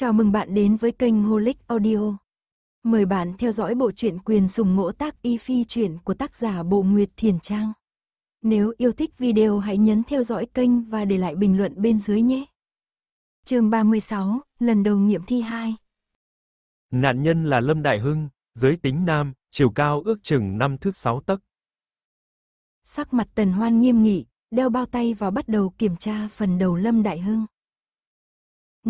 Chào mừng bạn đến với kênh Holic Audio. Mời bạn theo dõi bộ truyện quyền sùng ngỗ tác y phi truyện của tác giả Bộ Nguyệt Thiền Trang. Nếu yêu thích video hãy nhấn theo dõi kênh và để lại bình luận bên dưới nhé. chương 36, lần đầu nghiệm thi 2. Nạn nhân là Lâm Đại Hưng, giới tính nam, chiều cao ước chừng 5 thước 6 tấc. Sắc mặt Tần Hoan nghiêm nghị, đeo bao tay và bắt đầu kiểm tra phần đầu Lâm Đại Hưng.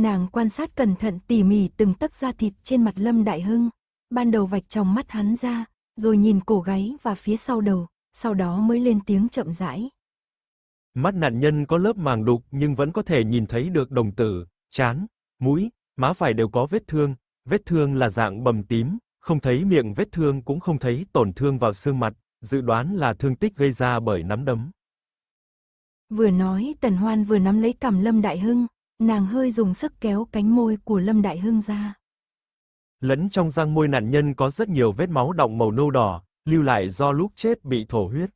Nàng quan sát cẩn thận tỉ mỉ từng tấc da thịt trên mặt Lâm Đại Hưng, ban đầu vạch trong mắt hắn ra, rồi nhìn cổ gáy và phía sau đầu, sau đó mới lên tiếng chậm rãi. Mắt nạn nhân có lớp màng đục nhưng vẫn có thể nhìn thấy được đồng tử, chán, mũi, má phải đều có vết thương, vết thương là dạng bầm tím, không thấy miệng vết thương cũng không thấy tổn thương vào xương mặt, dự đoán là thương tích gây ra bởi nắm đấm. Vừa nói Tần Hoan vừa nắm lấy cằm Lâm Đại Hưng, nàng hơi dùng sức kéo cánh môi của Lâm Đại Hưng ra. Lẫn trong răng môi nạn nhân có rất nhiều vết máu đọng màu nâu đỏ, lưu lại do lúc chết bị thổ huyết.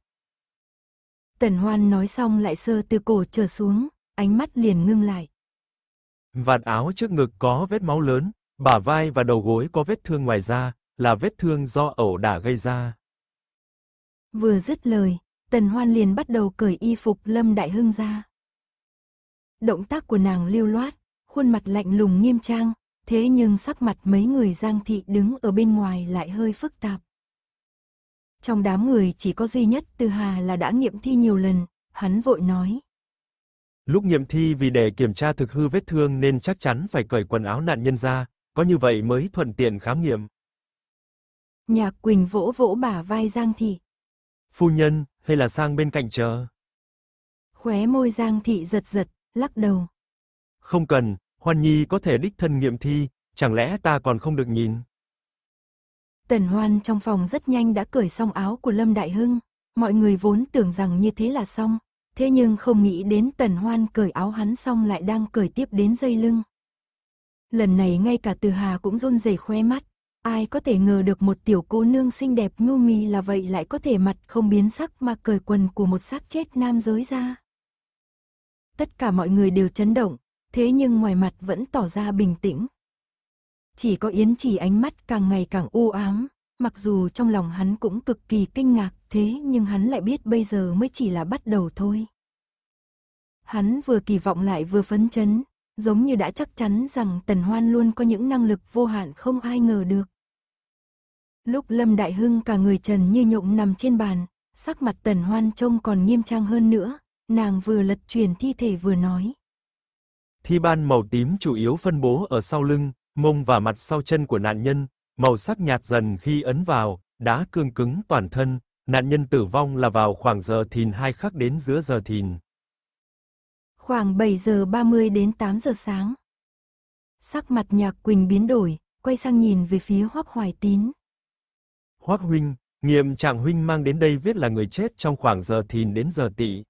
Tần Hoan nói xong lại sơ từ cổ trở xuống, ánh mắt liền ngưng lại. Vạt áo trước ngực có vết máu lớn, bả vai và đầu gối có vết thương ngoài da, là vết thương do ẩu đả gây ra. Vừa dứt lời, Tần Hoan liền bắt đầu cởi y phục Lâm Đại Hưng ra động tác của nàng lưu loát, khuôn mặt lạnh lùng nghiêm trang, thế nhưng sắc mặt mấy người Giang Thị đứng ở bên ngoài lại hơi phức tạp. Trong đám người chỉ có duy nhất Tư Hà là đã nghiệm thi nhiều lần, hắn vội nói. Lúc nghiệm thi vì để kiểm tra thực hư vết thương nên chắc chắn phải cởi quần áo nạn nhân ra, có như vậy mới thuận tiện khám nghiệm. Nhạc Quỳnh vỗ vỗ bả vai Giang Thị. Phu nhân, hay là sang bên cạnh chờ? Khóe môi Giang Thị giật giật, lắc đầu. Không cần, Hoan Nhi có thể đích thân nghiệm thi, chẳng lẽ ta còn không được nhìn? Tần Hoan trong phòng rất nhanh đã cởi xong áo của Lâm Đại Hưng, mọi người vốn tưởng rằng như thế là xong, thế nhưng không nghĩ đến Tần Hoan cởi áo hắn xong lại đang cởi tiếp đến dây lưng. Lần này ngay cả Từ Hà cũng run rẩy khoe mắt, ai có thể ngờ được một tiểu cô nương xinh đẹp nhu mì là vậy lại có thể mặt không biến sắc mà cởi quần của một xác chết nam giới ra. Tất cả mọi người đều chấn động, thế nhưng ngoài mặt vẫn tỏ ra bình tĩnh. Chỉ có Yến chỉ ánh mắt càng ngày càng u ám, mặc dù trong lòng hắn cũng cực kỳ kinh ngạc thế nhưng hắn lại biết bây giờ mới chỉ là bắt đầu thôi. Hắn vừa kỳ vọng lại vừa phấn chấn, giống như đã chắc chắn rằng Tần Hoan luôn có những năng lực vô hạn không ai ngờ được. Lúc Lâm Đại Hưng cả người trần như nhộng nằm trên bàn, sắc mặt Tần Hoan trông còn nghiêm trang hơn nữa, nàng vừa lật chuyển thi thể vừa nói. Thi ban màu tím chủ yếu phân bố ở sau lưng, mông và mặt sau chân của nạn nhân, màu sắc nhạt dần khi ấn vào, đá cương cứng toàn thân, nạn nhân tử vong là vào khoảng giờ thìn hai khắc đến giữa giờ thìn. Khoảng 7 giờ 30 đến 8 giờ sáng. Sắc mặt Nhạc Quỳnh biến đổi, quay sang nhìn về phía Hoắc Hoài Tín. Hoắc huynh, nghiệm trạng huynh mang đến đây viết là người chết trong khoảng giờ thìn đến giờ tỵ,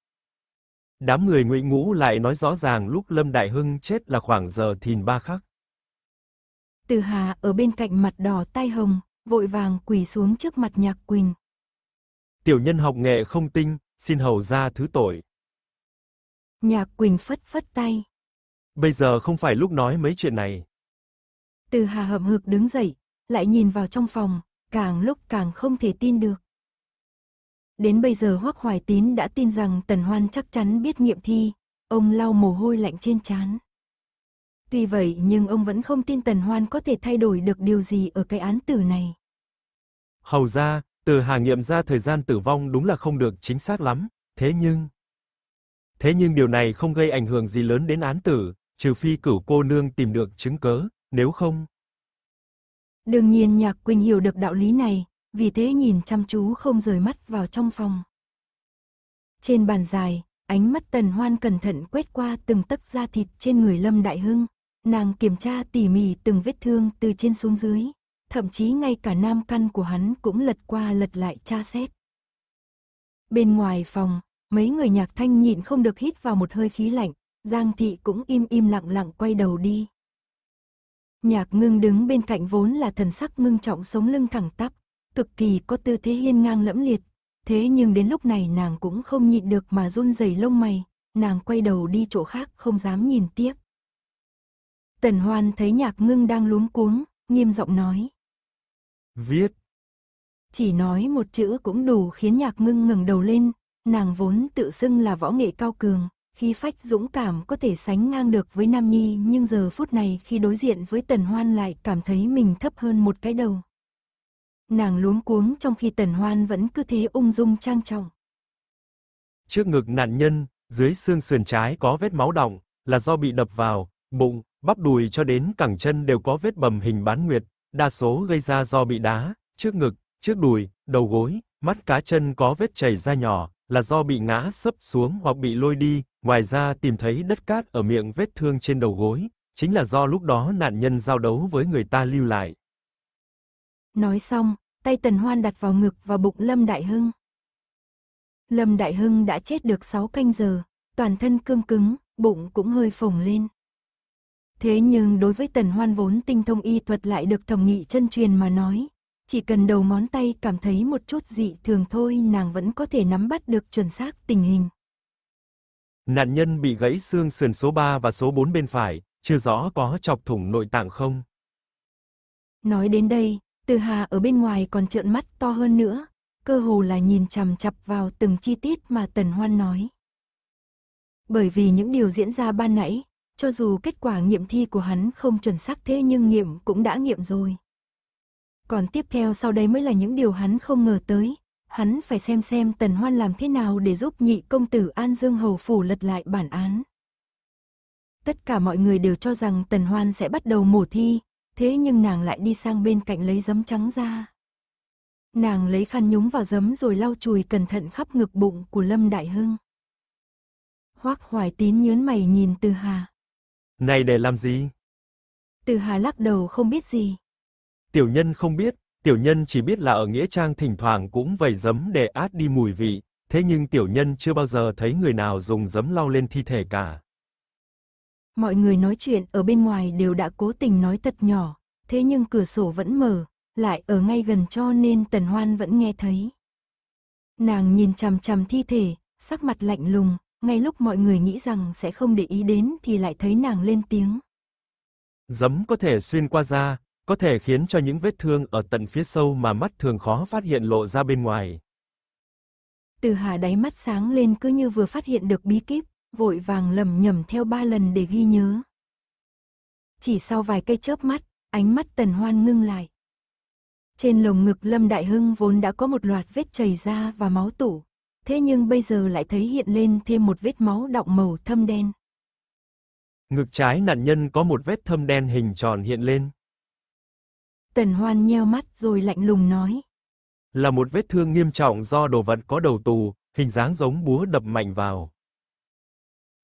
Đám người Ngụy Ngũ lại nói rõ ràng lúc Lâm Đại Hưng chết là khoảng giờ thìn ba khắc. Từ Hà ở bên cạnh mặt đỏ tai hồng, vội vàng quỳ xuống trước mặt Nhạc Quỳnh. Tiểu nhân học nghệ không tinh, xin hầu ra thứ tội. Nhạc Quỳnh phất phất tay. Bây giờ không phải lúc nói mấy chuyện này. Từ Hà hậm hực đứng dậy, lại nhìn vào trong phòng, càng lúc càng không thể tin được. Đến bây giờ Hoắc Hoài Tín đã tin rằng Tần Hoan chắc chắn biết nghiệm thi, ông lau mồ hôi lạnh trên trán. Tuy vậy nhưng ông vẫn không tin Tần Hoan có thể thay đổi được điều gì ở cái án tử này. Hầu ra, từ hà nghiệm ra thời gian tử vong đúng là không được chính xác lắm, thế nhưng... Thế nhưng điều này không gây ảnh hưởng gì lớn đến án tử, trừ phi cửu cô nương tìm được chứng cớ, nếu không... Đương nhiên Nhạc Quỳnh hiểu được đạo lý này, vì thế nhìn chăm chú không rời mắt vào trong phòng. Trên bàn dài, ánh mắt tần hoan cẩn thận quét qua từng tấc da thịt trên người Lâm Đại Hưng, nàng kiểm tra tỉ mỉ từng vết thương từ trên xuống dưới, thậm chí ngay cả nam căn của hắn cũng lật qua lật lại tra xét. Bên ngoài phòng, mấy người nhạc thanh nhịn không được hít vào một hơi khí lạnh, Giang Thị cũng im im lặng lặng quay đầu đi. Nhạc ngưng đứng bên cạnh vốn là thần sắc ngưng trọng sống lưng thẳng tắp, cực kỳ có tư thế hiên ngang lẫm liệt. Thế nhưng đến lúc này nàng cũng không nhịn được mà run rẩy lông mày, nàng quay đầu đi chỗ khác không dám nhìn tiếp. Tần Hoan thấy nhạc ngưng đang luống cuống, nghiêm giọng nói. Viết. Chỉ nói một chữ cũng đủ khiến nhạc ngưng ngừng đầu lên, nàng vốn tự xưng là võ nghệ cao cường, khi phách dũng cảm có thể sánh ngang được với Nam Nhi nhưng giờ phút này khi đối diện với Tần Hoan lại cảm thấy mình thấp hơn một cái đầu nàng luống cuống trong khi tần hoan vẫn cứ thế ung dung trang trọng. Trước ngực nạn nhân, dưới xương sườn trái có vết máu đọng, là do bị đập vào, bụng, bắp đùi cho đến cẳng chân đều có vết bầm hình bán nguyệt, đa số gây ra do bị đá, trước ngực, trước đùi, đầu gối, mắt cá chân có vết chảy ra nhỏ, là do bị ngã sấp xuống hoặc bị lôi đi, ngoài ra tìm thấy đất cát ở miệng vết thương trên đầu gối, chính là do lúc đó nạn nhân giao đấu với người ta lưu lại. Nói xong, tay Tần Hoan đặt vào ngực và bụng Lâm Đại Hưng. Lâm Đại Hưng đã chết được 6 canh giờ, toàn thân cương cứng, bụng cũng hơi phồng lên. Thế nhưng đối với Tần Hoan vốn tinh thông y thuật lại được thẩm nghị chân truyền mà nói, chỉ cần đầu ngón tay cảm thấy một chút dị thường thôi nàng vẫn có thể nắm bắt được chuẩn xác tình hình. Nạn nhân bị gãy xương sườn số 3 và số 4 bên phải, chưa rõ có chọc thủng nội tạng không. Nói đến đây, từ Hà ở bên ngoài còn trợn mắt to hơn nữa, cơ hồ là nhìn chằm chặp vào từng chi tiết mà Tần Hoan nói. Bởi vì những điều diễn ra ban nãy, cho dù kết quả nghiệm thi của hắn không chuẩn xác thế nhưng nghiệm cũng đã nghiệm rồi. Còn tiếp theo sau đấy mới là những điều hắn không ngờ tới, hắn phải xem xem Tần Hoan làm thế nào để giúp nhị công tử An Dương Hầu Phủ lật lại bản án. Tất cả mọi người đều cho rằng Tần Hoan sẽ bắt đầu mổ thi, thế nhưng nàng lại đi sang bên cạnh lấy giấm trắng ra. Nàng lấy khăn nhúng vào giấm rồi lau chùi cẩn thận khắp ngực bụng của Lâm Đại Hưng. Hoác Hoài Tín nhớn mày nhìn Từ Hà. Này để làm gì? Từ Hà lắc đầu không biết gì. Tiểu nhân không biết, tiểu nhân chỉ biết là ở Nghĩa Trang thỉnh thoảng cũng vẩy giấm để át đi mùi vị, thế nhưng tiểu nhân chưa bao giờ thấy người nào dùng giấm lau lên thi thể cả. Mọi người nói chuyện ở bên ngoài đều đã cố tình nói thật nhỏ, thế nhưng cửa sổ vẫn mở, lại ở ngay gần cho nên Tần Hoan vẫn nghe thấy. Nàng nhìn chằm chằm thi thể, sắc mặt lạnh lùng, ngay lúc mọi người nghĩ rằng sẽ không để ý đến thì lại thấy nàng lên tiếng. Giấm có thể xuyên qua da, có thể khiến cho những vết thương ở tận phía sâu mà mắt thường khó phát hiện lộ ra bên ngoài. Từ hà đáy mắt sáng lên cứ như vừa phát hiện được bí kíp, vội vàng lầm nhầm theo ba lần để ghi nhớ. Chỉ sau vài cây chớp mắt, ánh mắt tần hoan ngưng lại. Trên lồng ngực Lâm Đại Hưng vốn đã có một loạt vết chảy ra và máu tủ, thế nhưng bây giờ lại thấy hiện lên thêm một vết máu đọng màu thâm đen. Ngực trái nạn nhân có một vết thâm đen hình tròn hiện lên. Tần Hoan nheo mắt rồi lạnh lùng nói. Là một vết thương nghiêm trọng do đồ vật có đầu tù, hình dáng giống búa đập mạnh vào.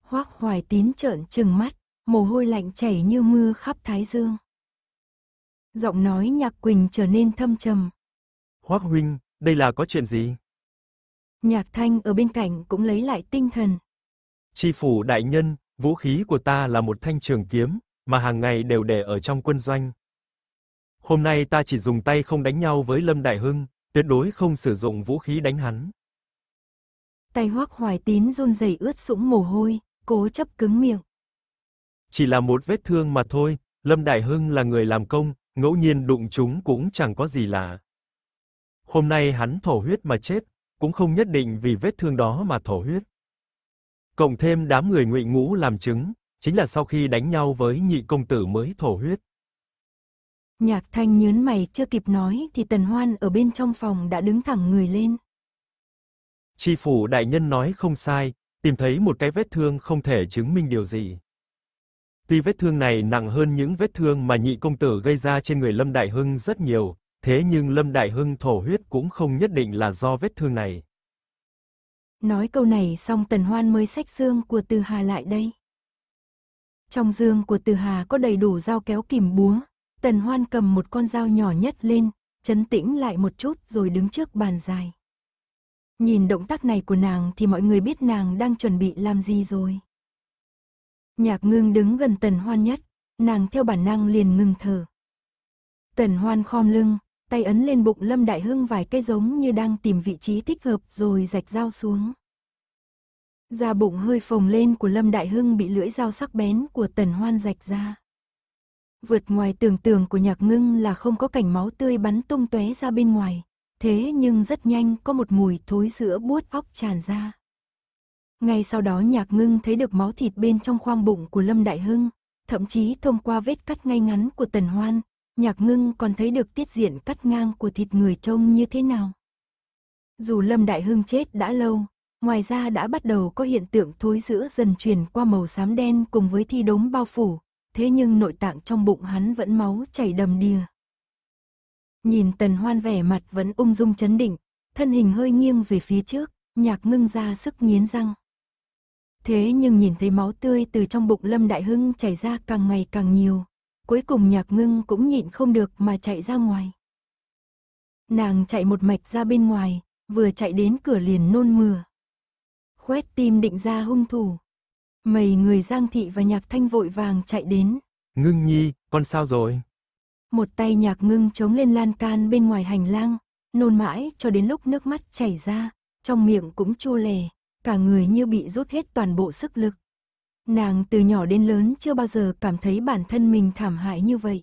Hoác Hoài Tín trợn trừng mắt, mồ hôi lạnh chảy như mưa khắp thái dương. Giọng nói Nhạc Quỳnh trở nên thâm trầm. Hoác Huynh, đây là có chuyện gì? Nhạc Thanh ở bên cạnh cũng lấy lại tinh thần. Chi phủ đại nhân, vũ khí của ta là một thanh trường kiếm, mà hàng ngày đều để ở trong quân doanh. Hôm nay ta chỉ dùng tay không đánh nhau với Lâm Đại Hưng, tuyệt đối không sử dụng vũ khí đánh hắn. Tay Hoắc Hoài Tín run rẩy ướt sũng mồ hôi, cố chấp cứng miệng. Chỉ là một vết thương mà thôi, Lâm Đại Hưng là người làm công, ngẫu nhiên đụng chúng cũng chẳng có gì lạ. Hôm nay hắn thổ huyết mà chết, cũng không nhất định vì vết thương đó mà thổ huyết. Cộng thêm đám người Ngụy Ngũ làm chứng, chính là sau khi đánh nhau với nhị công tử mới thổ huyết. Nhạc Thanh nhướn mày chưa kịp nói thì Tần Hoan ở bên trong phòng đã đứng thẳng người lên. tri phủ đại nhân nói không sai, tìm thấy một cái vết thương không thể chứng minh điều gì. Tuy vết thương này nặng hơn những vết thương mà nhị công tử gây ra trên người Lâm Đại Hưng rất nhiều, thế nhưng Lâm Đại Hưng thổ huyết cũng không nhất định là do vết thương này. Nói câu này xong Tần Hoan mới xách dương của Từ Hà lại đây. Trong dương của Từ Hà có đầy đủ dao kéo kìm búa, Tần Hoan cầm một con dao nhỏ nhất lên, chấn tĩnh lại một chút rồi đứng trước bàn dài. Nhìn động tác này của nàng thì mọi người biết nàng đang chuẩn bị làm gì rồi. Nhạc ngưng đứng gần tần hoan nhất, nàng theo bản năng liền ngừng thở. Tần hoan khom lưng, tay ấn lên bụng Lâm Đại Hưng vài cái giống như đang tìm vị trí thích hợp rồi rạch dao xuống. Da bụng hơi phồng lên của Lâm Đại Hưng bị lưỡi dao sắc bén của tần hoan rạch ra. Vượt ngoài tưởng tượng của nhạc ngưng là không có cảnh máu tươi bắn tung tóe ra bên ngoài, thế nhưng rất nhanh có một mùi thối giữa buốt óc tràn ra. Ngay sau đó nhạc ngưng thấy được máu thịt bên trong khoang bụng của Lâm Đại Hưng, thậm chí thông qua vết cắt ngay ngắn của Tần Hoan, nhạc ngưng còn thấy được tiết diện cắt ngang của thịt người trông như thế nào. Dù Lâm Đại Hưng chết đã lâu, ngoài ra đã bắt đầu có hiện tượng thối giữa dần truyền qua màu xám đen cùng với thi đốm bao phủ, thế nhưng nội tạng trong bụng hắn vẫn máu chảy đầm đìa. Nhìn tần hoan vẻ mặt vẫn ung dung chấn định, thân hình hơi nghiêng về phía trước, nhạc ngưng ra sức nghiến răng. Thế nhưng nhìn thấy máu tươi từ trong bụng Lâm Đại Hưng chảy ra càng ngày càng nhiều, cuối cùng nhạc ngưng cũng nhịn không được mà chạy ra ngoài. Nàng chạy một mạch ra bên ngoài, vừa chạy đến cửa liền nôn mửa. Khoét tim định ra hung thủ. Mấy người Giang Thị và Nhạc Thanh vội vàng chạy đến. Ngưng nhi, con sao rồi? một tay nhạc ngưng chống lên lan can bên ngoài hành lang, nôn mãi cho đến lúc nước mắt chảy ra, trong miệng cũng chua lè, cả người như bị rút hết toàn bộ sức lực. Nàng từ nhỏ đến lớn chưa bao giờ cảm thấy bản thân mình thảm hại như vậy.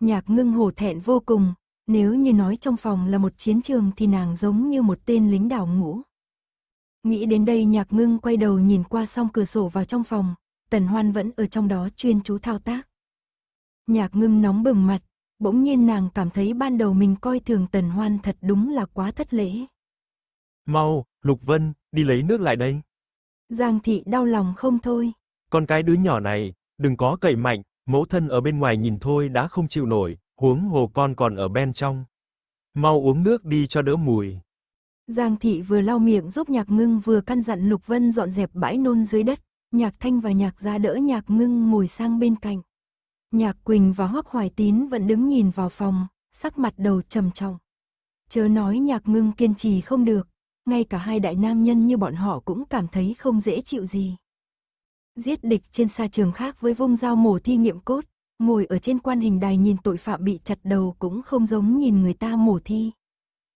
Nhạc ngưng hổ thẹn vô cùng, nếu như nói trong phòng là một chiến trường thì nàng giống như một tên lính đảo ngũ. Nghĩ đến đây nhạc ngưng quay đầu nhìn qua song cửa sổ vào trong phòng, tần hoan vẫn ở trong đó chuyên chú thao tác. Nhạc ngưng nóng bừng mặt, bỗng nhiên nàng cảm thấy ban đầu mình coi thường tần hoan thật đúng là quá thất lễ. Mau, Lục Vân, đi lấy nước lại đây. Giang thị đau lòng không thôi. Con cái đứa nhỏ này, đừng có cậy mạnh, mẫu thân ở bên ngoài nhìn thôi đã không chịu nổi, huống hồ con còn ở bên trong. Mau uống nước đi cho đỡ mùi. Giang thị vừa lau miệng giúp nhạc ngưng vừa căn dặn Lục Vân dọn dẹp bãi nôn dưới đất, nhạc thanh và nhạc gia đỡ nhạc ngưng ngồi sang bên cạnh. Nhạc Quỳnh và Hoắc Hoài Tín vẫn đứng nhìn vào phòng, sắc mặt đầu trầm trọng. Chớ nói nhạc ngưng kiên trì không được, ngay cả hai đại nam nhân như bọn họ cũng cảm thấy không dễ chịu gì. Giết địch trên xa trường khác với vung dao mổ thi nghiệm cốt, ngồi ở trên quan hình đài nhìn tội phạm bị chặt đầu cũng không giống nhìn người ta mổ thi.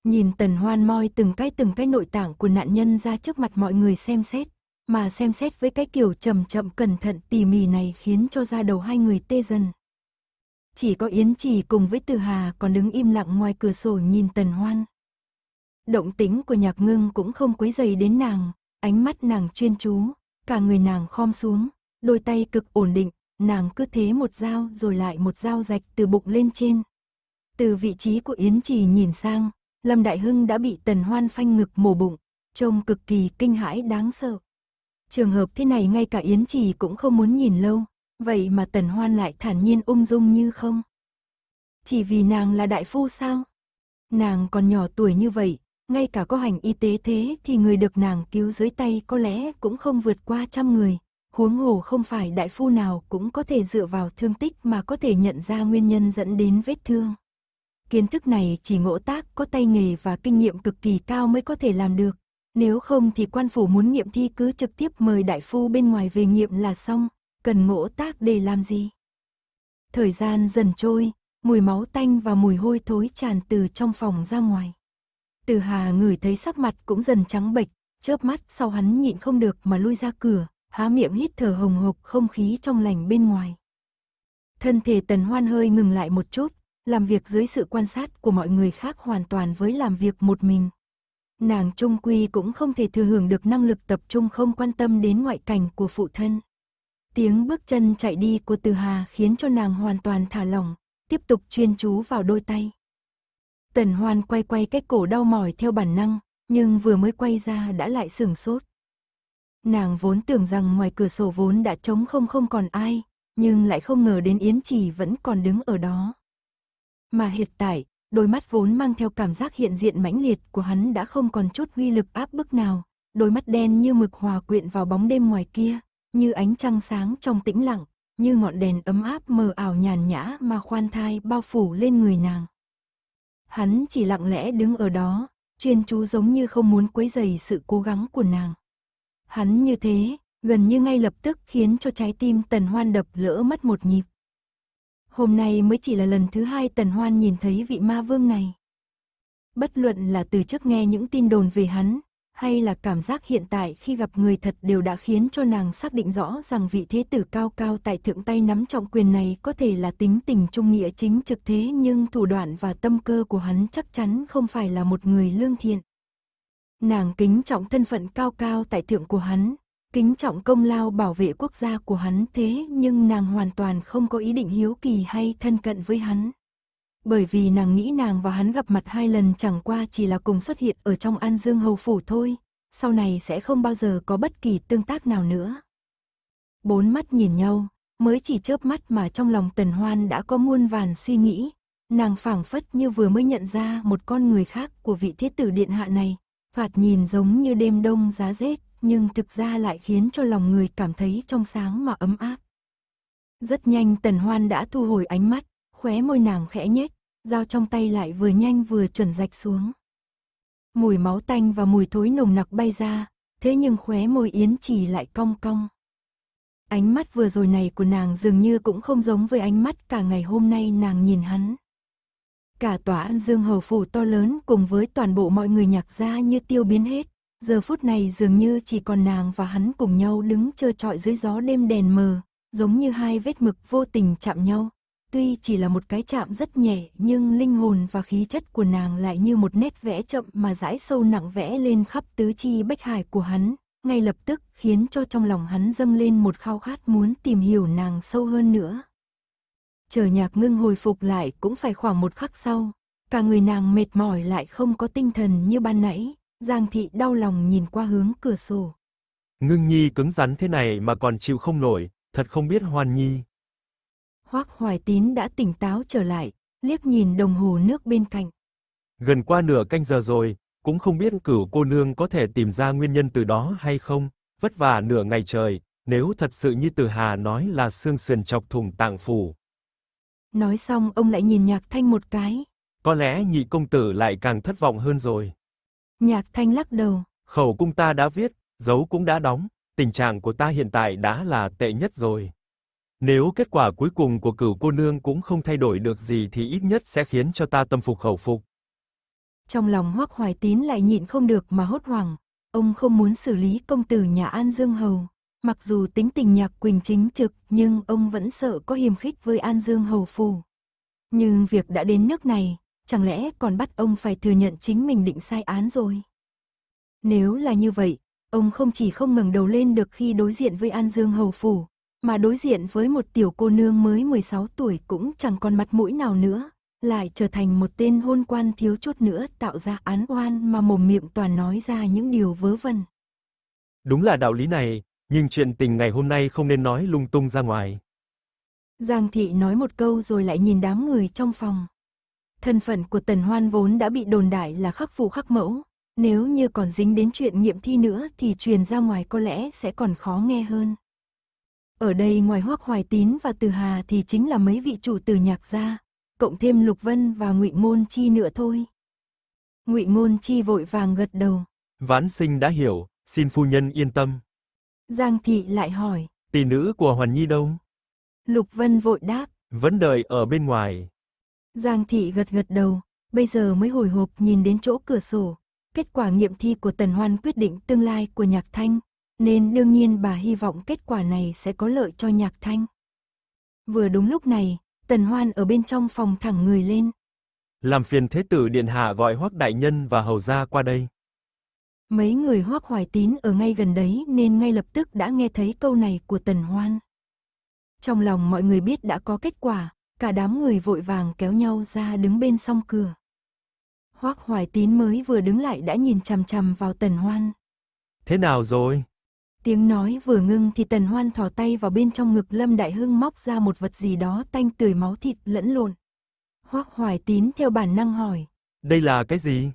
Nhìn tần hoan moi từng cái từng cái nội tảng của nạn nhân ra trước mặt mọi người xem xét, mà xem xét với cái kiểu chậm chậm cẩn thận tỉ mỉ này khiến cho ra đầu hai người tê dần. Chỉ có Yến Trì cùng với Từ Hà còn đứng im lặng ngoài cửa sổ nhìn Tần Hoan. Động tính của nhạc ngưng cũng không quấy dày đến nàng, ánh mắt nàng chuyên chú, cả người nàng khom xuống, đôi tay cực ổn định, nàng cứ thế một dao rồi lại một dao rạch từ bụng lên trên. Từ vị trí của Yến Trì nhìn sang, Lâm Đại Hưng đã bị Tần Hoan phanh ngực mổ bụng, trông cực kỳ kinh hãi đáng sợ. Trường hợp thế này ngay cả Yến Trì cũng không muốn nhìn lâu, vậy mà Tần Hoan lại thản nhiên ung dung như không. Chỉ vì nàng là đại phu sao? Nàng còn nhỏ tuổi như vậy, ngay cả có hành y tế thế thì người được nàng cứu dưới tay có lẽ cũng không vượt qua trăm người. Huống hồ không phải đại phu nào cũng có thể dựa vào thương tích mà có thể nhận ra nguyên nhân dẫn đến vết thương. Kiến thức này chỉ ngộ tác có tay nghề và kinh nghiệm cực kỳ cao mới có thể làm được, nếu không thì quan phủ muốn nghiệm thi cứ trực tiếp mời đại phu bên ngoài về nghiệm là xong, cần ngỗ tác để làm gì. Thời gian dần trôi, mùi máu tanh và mùi hôi thối tràn từ trong phòng ra ngoài. Từ Hà ngửi thấy sắc mặt cũng dần trắng bệch, chớp mắt sau hắn nhịn không được mà lui ra cửa, há miệng hít thở hồng hộc không khí trong lành bên ngoài. Thân thể tần hoan hơi ngừng lại một chút, làm việc dưới sự quan sát của mọi người khác hoàn toàn với làm việc một mình nàng trung quy cũng không thể thừa hưởng được năng lực tập trung không quan tâm đến ngoại cảnh của phụ thân. Tiếng bước chân chạy đi của Từ Hà khiến cho nàng hoàn toàn thả lỏng, tiếp tục chuyên chú vào đôi tay. Tần Hoan quay quay cái cổ đau mỏi theo bản năng, nhưng vừa mới quay ra đã lại sửng sốt. Nàng vốn tưởng rằng ngoài cửa sổ vốn đã trống không không còn ai, nhưng lại không ngờ đến Yến Trì vẫn còn đứng ở đó. Mà hiện tại, đôi mắt vốn mang theo cảm giác hiện diện mãnh liệt của hắn đã không còn chút uy lực áp bức nào, đôi mắt đen như mực hòa quyện vào bóng đêm ngoài kia, như ánh trăng sáng trong tĩnh lặng, như ngọn đèn ấm áp mờ ảo nhàn nhã mà khoan thai bao phủ lên người nàng. Hắn chỉ lặng lẽ đứng ở đó, chuyên chú giống như không muốn quấy dày sự cố gắng của nàng. Hắn như thế, gần như ngay lập tức khiến cho trái tim tần hoan đập lỡ mất một nhịp. Hôm nay mới chỉ là lần thứ hai Tần Hoan nhìn thấy vị ma vương này. Bất luận là từ trước nghe những tin đồn về hắn, hay là cảm giác hiện tại khi gặp người thật đều đã khiến cho nàng xác định rõ rằng vị thế tử cao cao tại thượng tay nắm trọng quyền này có thể là tính tình trung nghĩa chính trực thế nhưng thủ đoạn và tâm cơ của hắn chắc chắn không phải là một người lương thiện. Nàng kính trọng thân phận cao cao tại thượng của hắn, kính trọng công lao bảo vệ quốc gia của hắn thế nhưng nàng hoàn toàn không có ý định hiếu kỳ hay thân cận với hắn. Bởi vì nàng nghĩ nàng và hắn gặp mặt hai lần chẳng qua chỉ là cùng xuất hiện ở trong An Dương Hầu Phủ thôi, sau này sẽ không bao giờ có bất kỳ tương tác nào nữa. Bốn mắt nhìn nhau, mới chỉ chớp mắt mà trong lòng Tần Hoan đã có muôn vàn suy nghĩ, nàng phảng phất như vừa mới nhận ra một con người khác của vị thiết tử điện hạ này, thoạt nhìn giống như đêm đông giá rét nhưng thực ra lại khiến cho lòng người cảm thấy trong sáng mà ấm áp. Rất nhanh Tần Hoan đã thu hồi ánh mắt, khóe môi nàng khẽ nhếch, dao trong tay lại vừa nhanh vừa chuẩn rạch xuống. Mùi máu tanh và mùi thối nồng nặc bay ra, thế nhưng khóe môi Yến Trì lại cong cong. Ánh mắt vừa rồi này của nàng dường như cũng không giống với ánh mắt cả ngày hôm nay nàng nhìn hắn. Cả tòa an dương hầu phủ to lớn cùng với toàn bộ mọi người nhạc gia như tiêu biến hết, Giờ phút này dường như chỉ còn nàng và hắn cùng nhau đứng trơ trọi dưới gió đêm đèn mờ, giống như hai vết mực vô tình chạm nhau. Tuy chỉ là một cái chạm rất nhẹ nhưng linh hồn và khí chất của nàng lại như một nét vẽ chậm mà rãi sâu nặng vẽ lên khắp tứ chi bách hải của hắn, ngay lập tức khiến cho trong lòng hắn dâng lên một khao khát muốn tìm hiểu nàng sâu hơn nữa. Chờ nhạc ngưng hồi phục lại cũng phải khoảng một khắc sau, cả người nàng mệt mỏi lại không có tinh thần như ban nãy, Giang thị đau lòng nhìn qua hướng cửa sổ. Ngưng nhi cứng rắn thế này mà còn chịu không nổi, thật không biết hoan nhi. Hoắc hoài tín đã tỉnh táo trở lại, liếc nhìn đồng hồ nước bên cạnh. Gần qua nửa canh giờ rồi, cũng không biết cửu cô nương có thể tìm ra nguyên nhân từ đó hay không, vất vả nửa ngày trời, nếu thật sự như Từ Hà nói là xương sườn chọc thủng tạng phủ. Nói xong ông lại nhìn nhạc thanh một cái. Có lẽ nhị công tử lại càng thất vọng hơn rồi. Nhạc thanh lắc đầu. Khẩu cung ta đã viết, dấu cũng đã đóng, tình trạng của ta hiện tại đã là tệ nhất rồi. Nếu kết quả cuối cùng của cửu cô nương cũng không thay đổi được gì thì ít nhất sẽ khiến cho ta tâm phục khẩu phục. Trong lòng Hoắc Hoài Tín lại nhịn không được mà hốt hoảng, ông không muốn xử lý công tử nhà An Dương Hầu, mặc dù tính tình Nhạc Quỳnh chính trực, nhưng ông vẫn sợ có hiềm khích với An Dương Hầu phù Nhưng việc đã đến nước này, chẳng lẽ còn bắt ông phải thừa nhận chính mình định sai án rồi. Nếu là như vậy, ông không chỉ không ngẩng đầu lên được khi đối diện với An Dương Hầu Phủ, mà đối diện với một tiểu cô nương mới 16 tuổi cũng chẳng còn mặt mũi nào nữa, lại trở thành một tên hôn quan thiếu chút nữa tạo ra án oan mà mồm miệng toàn nói ra những điều vớ vẩn. Đúng là đạo lý này, nhưng chuyện tình ngày hôm nay không nên nói lung tung ra ngoài. Giang thị nói một câu rồi lại nhìn đám người trong phòng. Thân phận của Tần Hoan vốn đã bị đồn đại là khắc phù khắc mẫu, nếu như còn dính đến chuyện nghiệm thi nữa thì truyền ra ngoài có lẽ sẽ còn khó nghe hơn. Ở đây ngoài Hoắc Hoài Tín và Từ Hà thì chính là mấy vị chủ từ nhạc gia, cộng thêm Lục Vân và Ngụy Ngôn Chi nữa thôi. Ngụy Ngôn Chi vội vàng gật đầu. Vãn sinh đã hiểu, xin phu nhân yên tâm. Giang Thị lại hỏi. Tỷ nữ của Hoàn Nhi đâu? Lục Vân vội đáp. Vẫn đợi ở bên ngoài. Giang thị gật gật đầu, bây giờ mới hồi hộp nhìn đến chỗ cửa sổ. Kết quả nghiệm thi của Tần Hoan quyết định tương lai của Nhạc Thanh, nên đương nhiên bà hy vọng kết quả này sẽ có lợi cho Nhạc Thanh. Vừa đúng lúc này, Tần Hoan ở bên trong phòng thẳng người lên. Làm phiền Thế tử Điện Hạ gọi Hoác Đại Nhân và Hầu Gia qua đây. Mấy người Hoác Hoài Tín ở ngay gần đấy nên ngay lập tức đã nghe thấy câu này của Tần Hoan. Trong lòng mọi người biết đã có kết quả, Cả đám người vội vàng kéo nhau ra đứng bên song cửa. Hoác Hoài Tín mới vừa đứng lại đã nhìn chằm chằm vào Tần Hoan. Thế nào rồi? Tiếng nói vừa ngưng thì Tần Hoan thò tay vào bên trong ngực Lâm Đại Hưng móc ra một vật gì đó tanh tưởi máu thịt lẫn lộn. Hoác Hoài Tín theo bản năng hỏi. Đây là cái gì?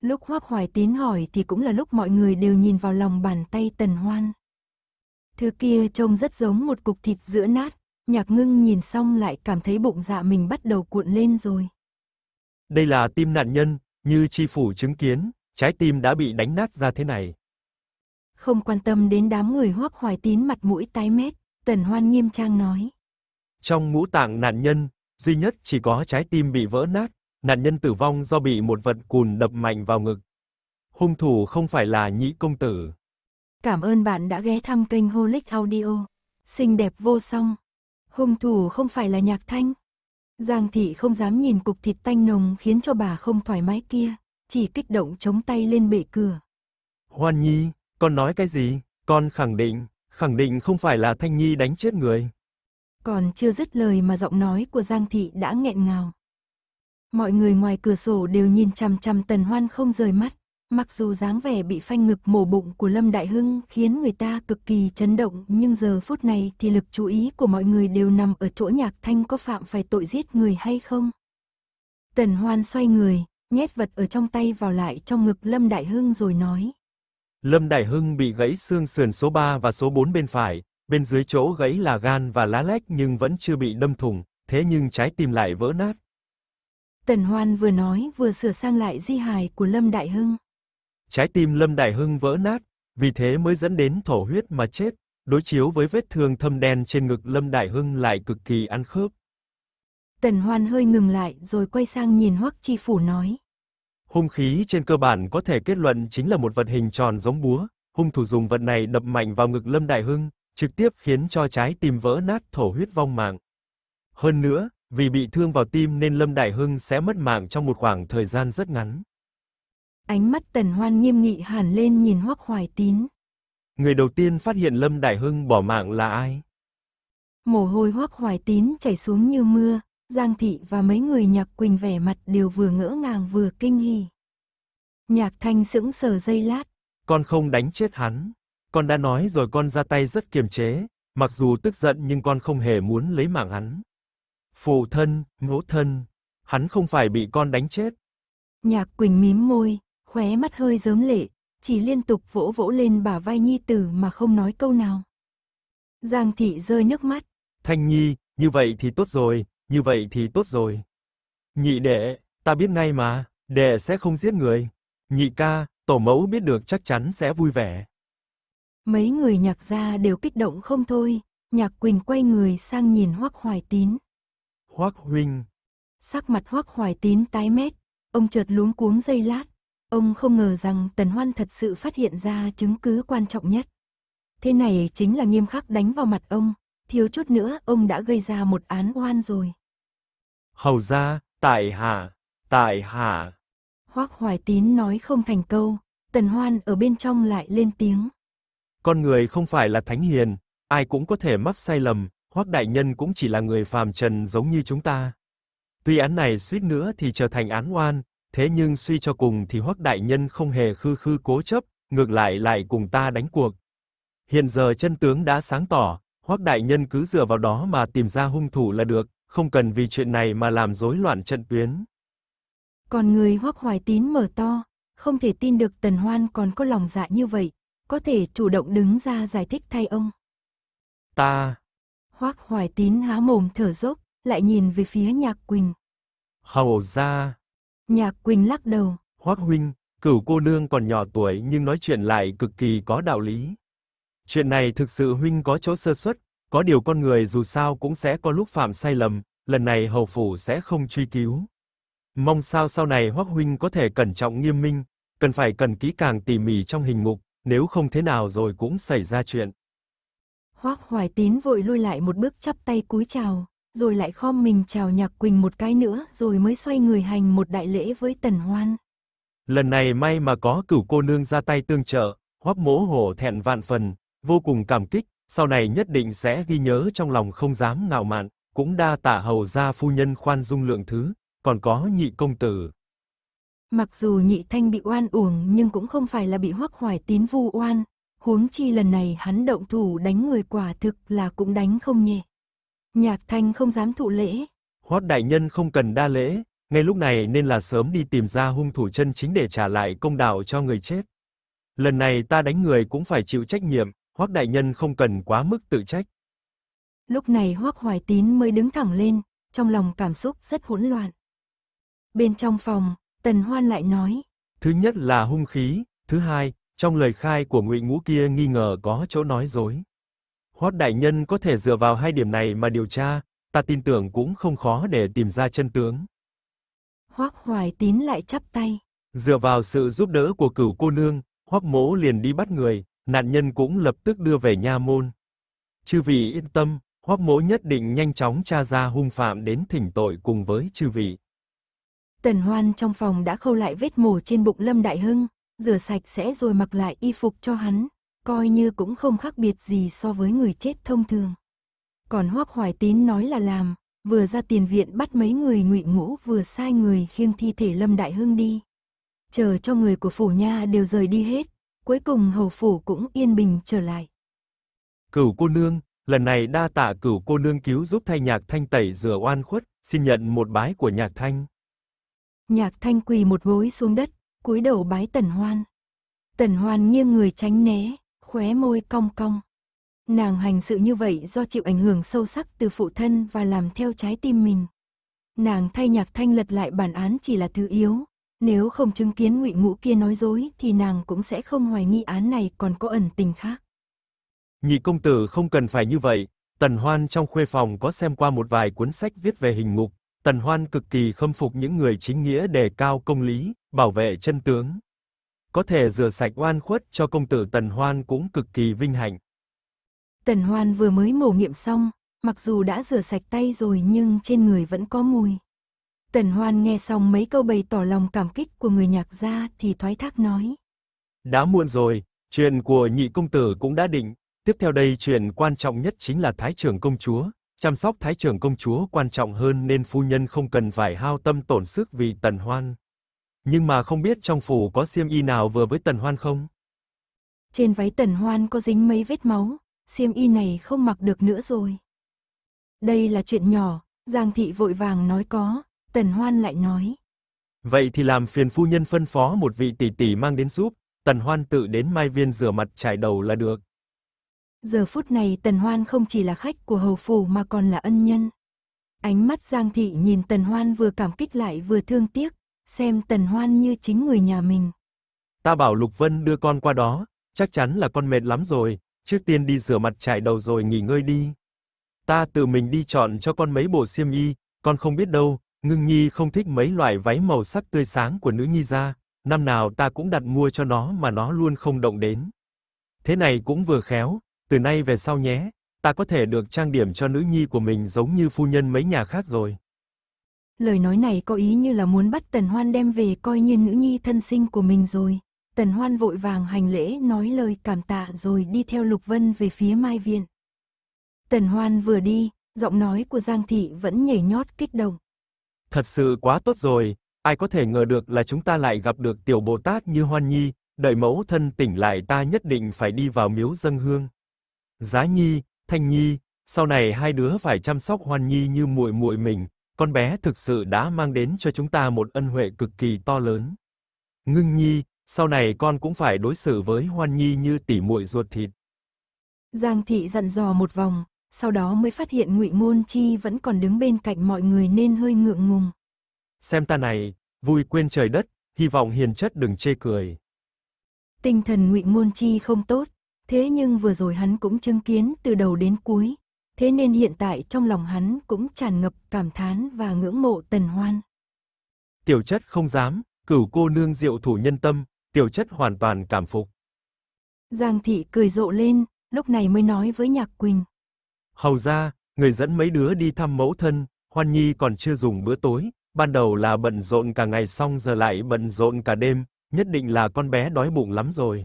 Lúc Hoác Hoài Tín hỏi thì cũng là lúc mọi người đều nhìn vào lòng bàn tay Tần Hoan. Thứ kia trông rất giống một cục thịt giữa nát. Nhạc ngưng nhìn xong lại cảm thấy bụng dạ mình bắt đầu cuộn lên rồi. Đây là tim nạn nhân, như chi phủ chứng kiến, trái tim đã bị đánh nát ra thế này. Không quan tâm đến đám người hoắc hoài tín mặt mũi tái mét, Tần Hoan nghiêm trang nói. Trong ngũ tạng nạn nhân, duy nhất chỉ có trái tim bị vỡ nát, nạn nhân tử vong do bị một vật cùn đập mạnh vào ngực. Hung thủ không phải là nhĩ công tử. Cảm ơn bạn đã ghé thăm kênh Holic Audio. Xinh đẹp vô song hung thủ không phải là nhạc thanh. Giang thị không dám nhìn cục thịt tanh nồng khiến cho bà không thoải mái kia, chỉ kích động chống tay lên bể cửa. Hoan Nhi, con nói cái gì? Con khẳng định, khẳng định không phải là Thanh Nhi đánh chết người. Còn chưa dứt lời mà giọng nói của Giang thị đã nghẹn ngào. Mọi người ngoài cửa sổ đều nhìn chằm chằm Tần Hoan không rời mắt. Mặc dù dáng vẻ bị phanh ngực mổ bụng của Lâm Đại Hưng khiến người ta cực kỳ chấn động nhưng giờ phút này thì lực chú ý của mọi người đều nằm ở chỗ nhạc thanh có phạm phải tội giết người hay không. Tần Hoan xoay người, nhét vật ở trong tay vào lại trong ngực Lâm Đại Hưng rồi nói. Lâm Đại Hưng bị gãy xương sườn số 3 và số 4 bên phải, bên dưới chỗ gãy là gan và lá lách nhưng vẫn chưa bị đâm thủng, thế nhưng trái tim lại vỡ nát. Tần Hoan vừa nói vừa sửa sang lại di hài của Lâm Đại Hưng. Trái tim Lâm Đại Hưng vỡ nát, vì thế mới dẫn đến thổ huyết mà chết, đối chiếu với vết thương thâm đen trên ngực Lâm Đại Hưng lại cực kỳ ăn khớp. Tần Hoan hơi ngừng lại rồi quay sang nhìn Hoắc Chi Phủ nói. Hung khí trên cơ bản có thể kết luận chính là một vật hình tròn giống búa, hung thủ dùng vật này đập mạnh vào ngực Lâm Đại Hưng, trực tiếp khiến cho trái tim vỡ nát thổ huyết vong mạng. Hơn nữa, vì bị thương vào tim nên Lâm Đại Hưng sẽ mất mạng trong một khoảng thời gian rất ngắn. Ánh mắt tần hoan nghiêm nghị hẳn lên nhìn hoắc hoài tín. Người đầu tiên phát hiện Lâm Đại Hưng bỏ mạng là ai? Mồ hôi hoắc hoài tín chảy xuống như mưa, Giang Thị và mấy người nhạc quỳnh vẻ mặt đều vừa ngỡ ngàng vừa kinh hỉ. Nhạc thanh sững sờ dây lát. Con không đánh chết hắn. Con đã nói rồi con ra tay rất kiềm chế, mặc dù tức giận nhưng con không hề muốn lấy mạng hắn. Phụ thân, mẫu thân, hắn không phải bị con đánh chết. Nhạc Quỳnh mím môi, khóe mắt hơi dớm lệ, chỉ liên tục vỗ vỗ lên bả vai nhi tử mà không nói câu nào. Giang thị rơi nước mắt. Thanh nhi, như vậy thì tốt rồi, như vậy thì tốt rồi. Nhị đệ, ta biết ngay mà, đệ sẽ không giết người. Nhị ca, tổ mẫu biết được chắc chắn sẽ vui vẻ. Mấy người nhạc gia đều kích động không thôi, nhạc Quỳnh quay người sang nhìn Hoắc Hoài Tín. Hoắc huynh. Sắc mặt Hoắc Hoài Tín tái mét, ông chợt luống cuống dây lát, Ông không ngờ rằng Tần Hoan thật sự phát hiện ra chứng cứ quan trọng nhất. Thế này chính là nghiêm khắc đánh vào mặt ông, thiếu chút nữa ông đã gây ra một án oan rồi. Hầu ra, tại hạ, tại hạ. Hoác Hoài Tín nói không thành câu, Tần Hoan ở bên trong lại lên tiếng. Con người không phải là thánh hiền, ai cũng có thể mắc sai lầm, Hoác Đại Nhân cũng chỉ là người phàm trần giống như chúng ta. Tuy án này suýt nữa thì trở thành án oan, thế nhưng suy cho cùng thì Hoắc đại nhân không hề khư khư cố chấp, ngược lại lại cùng ta đánh cuộc. Hiện giờ chân tướng đã sáng tỏ, Hoắc đại nhân cứ dựa vào đó mà tìm ra hung thủ là được, không cần vì chuyện này mà làm rối loạn trận tuyến. Còn người Hoắc Hoài Tín mở to, không thể tin được Tần Hoan còn có lòng dạ như vậy, có thể chủ động đứng ra giải thích thay ông. Ta. Hoắc Hoài Tín há mồm thở dốc, lại nhìn về phía Nhạc Quỳnh. Hầu gia. Nhạc Quỳnh lắc đầu. Hoác huynh, cửu cô nương còn nhỏ tuổi nhưng nói chuyện lại cực kỳ có đạo lý. Chuyện này thực sự huynh có chỗ sơ suất, có điều con người dù sao cũng sẽ có lúc phạm sai lầm, lần này hầu phủ sẽ không truy cứu. Mong sao sau này Hoắc huynh có thể cẩn trọng nghiêm minh, cần phải cần kỹ càng tỉ mỉ trong hình mục. nếu không thế nào rồi cũng xảy ra chuyện. Hoắc Hoài Tín vội lui lại một bước chắp tay cúi chào rồi lại khom mình chào Nhạc Quỳnh một cái nữa rồi mới xoay người hành một đại lễ với Tần Hoan. Lần này may mà có cửu cô nương ra tay tương trợ, hoắc mỗ hổ thẹn vạn phần, vô cùng cảm kích, sau này nhất định sẽ ghi nhớ trong lòng không dám ngạo mạn, cũng đa tả hầu gia phu nhân khoan dung lượng thứ, còn có nhị công tử. Mặc dù nhị thanh bị oan uổng nhưng cũng không phải là bị hoắc hoài tín vu oan, huống chi lần này hắn động thủ đánh người quả thực là cũng đánh không nhẹ. Nhạc thanh không dám thụ lễ. Hoắc đại nhân không cần đa lễ, ngay lúc này nên là sớm đi tìm ra hung thủ chân chính để trả lại công đạo cho người chết. Lần này ta đánh người cũng phải chịu trách nhiệm, Hoắc đại nhân không cần quá mức tự trách. Lúc này Hoắc Hoài Tín mới đứng thẳng lên, trong lòng cảm xúc rất hỗn loạn. Bên trong phòng, Tần Hoan lại nói: "Thứ nhất là hung khí, thứ hai, trong lời khai của Ngụy Ngũ kia nghi ngờ có chỗ nói dối. Hoắc đại nhân có thể dựa vào hai điểm này mà điều tra, ta tin tưởng cũng không khó để tìm ra chân tướng. Hoắc Hoài Tín lại chắp tay. Dựa vào sự giúp đỡ của cửu cô nương, Hoắc Mỗ liền đi bắt người, nạn nhân cũng lập tức đưa về nha môn. Chư vị yên tâm, Hoắc Mỗ nhất định nhanh chóng tra ra hung phạm đến thỉnh tội cùng với chư vị. Tần Hoan trong phòng đã khâu lại vết mổ trên bụng Lâm Đại Hưng, rửa sạch sẽ rồi mặc lại y phục cho hắn, coi như cũng không khác biệt gì so với người chết thông thường. Còn Hoắc Hoài Tín nói là làm, vừa ra tiền viện bắt mấy người ngụy ngũ vừa sai người khiêng thi thể Lâm Đại Hưng đi. Chờ cho người của phủ nha đều rời đi hết, cuối cùng hầu phủ cũng yên bình trở lại. Cửu cô nương, lần này đa tạ cửu cô nương cứu giúp thay nhạc thanh tẩy rửa oan khuất, xin nhận một bái của nhạc thanh. Nhạc thanh quỳ một gối xuống đất, cúi đầu bái tần hoan. Tần hoan nghiêng người tránh né, khóe môi cong cong. Nàng hành sự như vậy do chịu ảnh hưởng sâu sắc từ phụ thân và làm theo trái tim mình. Nàng thay nhạc thanh lật lại bản án chỉ là thứ yếu, nếu không chứng kiến ngụy ngũ kia nói dối thì nàng cũng sẽ không hoài nghi án này còn có ẩn tình khác. Nhị công tử không cần phải như vậy, Tần Hoan trong khuê phòng có xem qua một vài cuốn sách viết về hình ngục, Tần Hoan cực kỳ khâm phục những người chính nghĩa đề cao công lý, bảo vệ chân tướng có thể rửa sạch oan khuất cho công tử Tần Hoan cũng cực kỳ vinh hạnh. Tần Hoan vừa mới mổ nghiệm xong, mặc dù đã rửa sạch tay rồi nhưng trên người vẫn có mùi. Tần Hoan nghe xong mấy câu bày tỏ lòng cảm kích của người nhạc gia thì thoái thác nói. Đã muộn rồi, chuyện của nhị công tử cũng đã định, tiếp theo đây chuyện quan trọng nhất chính là thái trưởng công chúa. Chăm sóc thái trưởng công chúa quan trọng hơn nên phu nhân không cần phải hao tâm tổn sức vì Tần Hoan nhưng mà không biết trong phủ có xiêm y nào vừa với Tần Hoan không? Trên váy Tần Hoan có dính mấy vết máu, xiêm y này không mặc được nữa rồi. Đây là chuyện nhỏ, Giang thị vội vàng nói có, Tần Hoan lại nói. Vậy thì làm phiền phu nhân phân phó một vị tỷ tỷ mang đến giúp, Tần Hoan tự đến mai viên rửa mặt trải đầu là được. Giờ phút này Tần Hoan không chỉ là khách của hầu phủ mà còn là ân nhân. Ánh mắt Giang thị nhìn Tần Hoan vừa cảm kích lại vừa thương tiếc, xem Tần Hoan như chính người nhà mình. Ta bảo Lục Vân đưa con qua đó, chắc chắn là con mệt lắm rồi, trước tiên đi rửa mặt chải đầu rồi nghỉ ngơi đi. Ta tự mình đi chọn cho con mấy bộ xiêm y, con không biết đâu, Ngưng Nhi không thích mấy loại váy màu sắc tươi sáng của nữ nhi gia. năm nào ta cũng đặt mua cho nó mà nó luôn không động đến. Thế này cũng vừa khéo, từ nay về sau nhé, ta có thể được trang điểm cho nữ nhi của mình giống như phu nhân mấy nhà khác rồi lời nói này có ý như là muốn bắt Tần Hoan đem về coi như nữ nhi thân sinh của mình rồi. Tần Hoan vội vàng hành lễ nói lời cảm tạ rồi đi theo Lục Vân về phía Mai Viện. Tần Hoan vừa đi, giọng nói của Giang Thị vẫn nhảy nhót kích động. Thật sự quá tốt rồi, ai có thể ngờ được là chúng ta lại gặp được tiểu Bồ Tát như Hoan Nhi, đợi mẫu thân tỉnh lại ta nhất định phải đi vào miếu dân hương. Giá Nhi, Thanh Nhi, sau này hai đứa phải chăm sóc Hoan Nhi như muội muội mình, con bé thực sự đã mang đến cho chúng ta một ân huệ cực kỳ to lớn. Ngưng Nhi, sau này con cũng phải đối xử với Hoan Nhi như tỷ muội ruột thịt. Giang thị dặn dò một vòng, sau đó mới phát hiện Ngụy Môn Chi vẫn còn đứng bên cạnh mọi người nên hơi ngượng ngùng. Xem ta này, vui quên trời đất, hy vọng hiền chất đừng chê cười. Tinh thần Ngụy Môn Chi không tốt, thế nhưng vừa rồi hắn cũng chứng kiến từ đầu đến cuối, thế nên hiện tại trong lòng hắn cũng tràn ngập cảm thán và ngưỡng mộ tần hoan. Tiểu chất không dám, cửu cô nương diệu thủ nhân tâm, tiểu chất hoàn toàn cảm phục. Giang thị cười rộ lên, lúc này mới nói với Nhạc Quỳnh. Hầu ra, người dẫn mấy đứa đi thăm mẫu thân, Hoan Nhi còn chưa dùng bữa tối, ban đầu là bận rộn cả ngày xong giờ lại bận rộn cả đêm, nhất định là con bé đói bụng lắm rồi.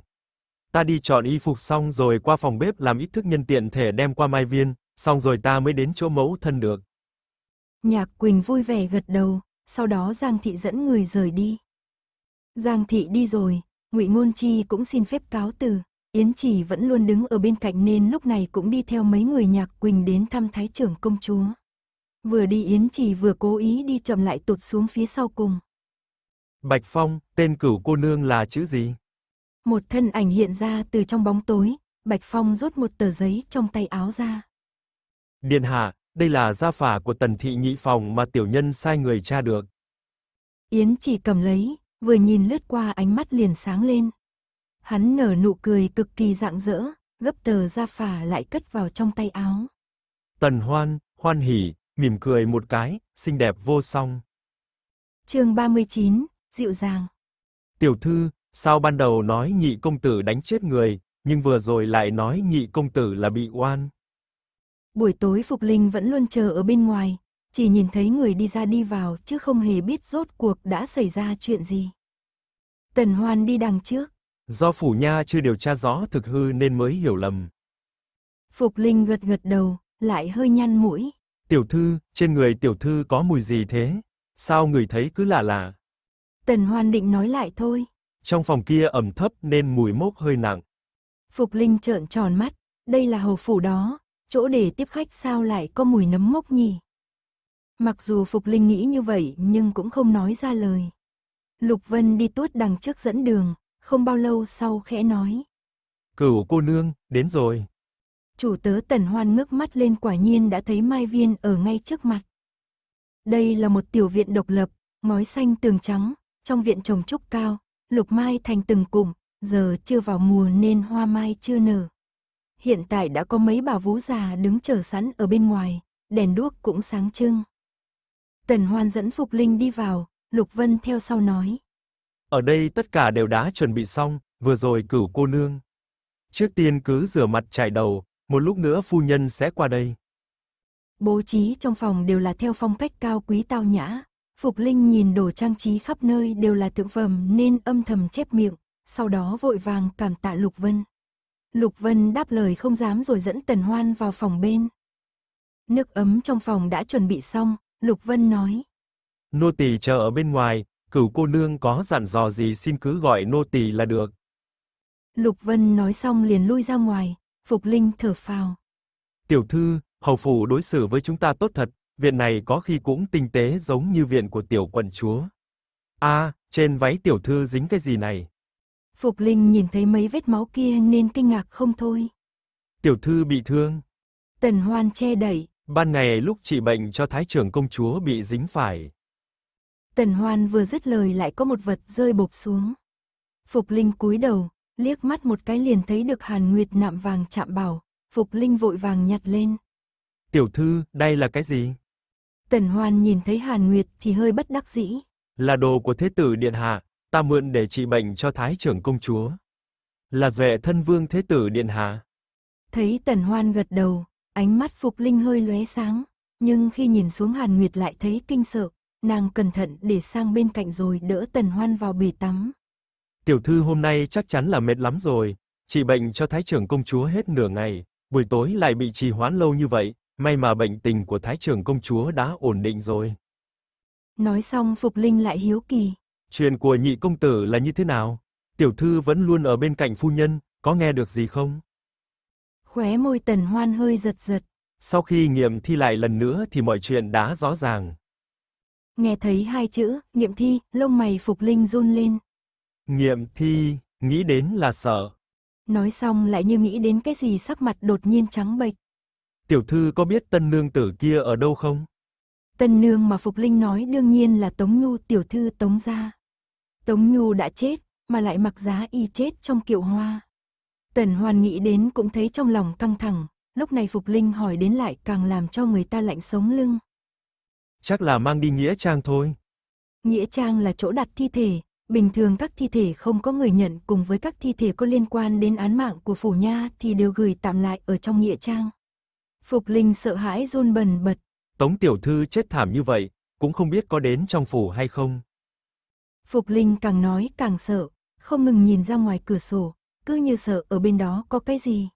Ta đi chọn y phục xong rồi qua phòng bếp làm ít thức nhân tiện thể đem qua Mai Viên, xong rồi ta mới đến chỗ mẫu thân được. Nhạc Quỳnh vui vẻ gật đầu, sau đó Giang Thị dẫn người rời đi. Giang Thị đi rồi, Ngụy Ngôn Chi cũng xin phép cáo từ, Yến Chỉ vẫn luôn đứng ở bên cạnh nên lúc này cũng đi theo mấy người Nhạc Quỳnh đến thăm Thái trưởng công chúa. Vừa đi Yến Chỉ vừa cố ý đi chậm lại tụt xuống phía sau cùng. Bạch Phong, tên cửu cô nương là chữ gì? Một thân ảnh hiện ra từ trong bóng tối, Bạch Phong rút một tờ giấy trong tay áo ra. Điện hạ, đây là gia phả của tần thị nhị phòng mà tiểu nhân sai người tra được. Yến chỉ cầm lấy, vừa nhìn lướt qua ánh mắt liền sáng lên. Hắn nở nụ cười cực kỳ rạng rỡ, gấp tờ gia phả lại cất vào trong tay áo. Tần hoan, hoan hỉ, mỉm cười một cái, xinh đẹp vô song. chương 39, dịu dàng. Tiểu thư, sao ban đầu nói nhị công tử đánh chết người, nhưng vừa rồi lại nói nhị công tử là bị oan. Buổi tối Phục Linh vẫn luôn chờ ở bên ngoài, chỉ nhìn thấy người đi ra đi vào chứ không hề biết rốt cuộc đã xảy ra chuyện gì. Tần Hoan đi đằng trước. Do phủ nha chưa điều tra rõ thực hư nên mới hiểu lầm. Phục Linh gật gật đầu, lại hơi nhăn mũi. Tiểu thư, trên người tiểu thư có mùi gì thế? Sao người thấy cứ lạ lạ? Tần Hoan định nói lại thôi. Trong phòng kia ẩm thấp nên mùi mốc hơi nặng. Phục Linh trợn tròn mắt, đây là hầu phủ đó, chỗ để tiếp khách sao lại có mùi nấm mốc nhỉ? Mặc dù Phục Linh nghĩ như vậy nhưng cũng không nói ra lời. Lục Vân đi tuốt đằng trước dẫn đường, không bao lâu sau khẽ nói. Cửu cô nương, đến rồi. Chủ tớ Tần Hoan ngước mắt lên quả nhiên đã thấy Mai Viên ở ngay trước mặt. Đây là một tiểu viện độc lập, ngói xanh tường trắng, trong viện trồng trúc cao, lục mai thành từng cụm, giờ chưa vào mùa nên hoa mai chưa nở. Hiện tại đã có mấy bà vú già đứng chờ sẵn ở bên ngoài, đèn đuốc cũng sáng trưng. Tần Hoan dẫn Phục Linh đi vào, Lục Vân theo sau nói. Ở đây tất cả đều đã chuẩn bị xong, vừa rồi cử cô nương. Trước tiên cứ rửa mặt chải đầu, một lúc nữa phu nhân sẽ qua đây. Bố trí trong phòng đều là theo phong cách cao quý tao nhã. Phục Linh nhìn đồ trang trí khắp nơi đều là tượng phẩm nên âm thầm chép miệng, sau đó vội vàng cảm tạ Lục Vân. Lục Vân đáp lời không dám rồi dẫn Tần Hoan vào phòng bên. Nước ấm trong phòng đã chuẩn bị xong, Lục Vân nói. Nô tỳ chờ ở bên ngoài, cửu cô nương có dặn dò gì xin cứ gọi nô tỳ là được. Lục Vân nói xong liền lui ra ngoài, Phục Linh thở phào. Tiểu thư, hầu phủ đối xử với chúng ta tốt thật, viện này có khi cũng tinh tế giống như viện của tiểu quận chúa. A, à, trên váy tiểu thư dính cái gì này? Phục Linh nhìn thấy mấy vết máu kia nên kinh ngạc không thôi. Tiểu thư bị thương. Tần Hoan che đẩy. Ban ngày lúc trị bệnh cho thái trưởng công chúa bị dính phải. Tần Hoan vừa dứt lời lại có một vật rơi bộp xuống. Phục Linh cúi đầu, liếc mắt một cái liền thấy được Hàn Nguyệt nạm vàng chạm bảo, Phục Linh vội vàng nhặt lên. Tiểu thư, đây là cái gì? Tần Hoan nhìn thấy Hàn Nguyệt thì hơi bất đắc dĩ. Là đồ của Thế tử Điện Hạ ta mượn để trị bệnh cho Thái trưởng công chúa. Là duệ thân vương thế tử điện hạ. Thấy Tần Hoan gật đầu, ánh mắt Phục Linh hơi lóe sáng, nhưng khi nhìn xuống Hàn Nguyệt lại thấy kinh sợ, nàng cẩn thận để sang bên cạnh rồi đỡ Tần Hoan vào bể tắm. Tiểu thư hôm nay chắc chắn là mệt lắm rồi, trị bệnh cho Thái trưởng công chúa hết nửa ngày, buổi tối lại bị trì hoãn lâu như vậy, may mà bệnh tình của Thái trưởng công chúa đã ổn định rồi. Nói xong Phục Linh lại hiếu kỳ, Chuyện của nhị công tử là như thế nào? Tiểu thư vẫn luôn ở bên cạnh phu nhân, có nghe được gì không? Khóe môi Tần Hoan hơi giật giật. Sau khi nghiệm thi lại lần nữa thì mọi chuyện đã rõ ràng. Nghe thấy hai chữ, nghiệm thi, lông mày Phục Linh run lên. Nghiệm thi, nghĩ đến là sợ. Nói xong lại như nghĩ đến cái gì sắc mặt đột nhiên trắng bệch. Tiểu thư có biết tân nương tử kia ở đâu không? Tân nương mà Phục Linh nói đương nhiên là Tống Nhu tiểu thư Tống gia. Tống Nhu đã chết, mà lại mặc giá y chết trong kiệu hoa. Tần Hoan nghĩ đến cũng thấy trong lòng căng thẳng, lúc này Phục Linh hỏi đến lại càng làm cho người ta lạnh sống lưng. Chắc là mang đi Nghĩa Trang thôi. Nghĩa Trang là chỗ đặt thi thể, bình thường các thi thể không có người nhận cùng với các thi thể có liên quan đến án mạng của Phủ Nha thì đều gửi tạm lại ở trong Nghĩa Trang. Phục Linh sợ hãi run bần bật. Tống Tiểu Thư chết thảm như vậy, cũng không biết có đến trong phủ hay không. Phục Linh càng nói càng sợ, không ngừng nhìn ra ngoài cửa sổ, cứ như sợ ở bên đó có cái gì.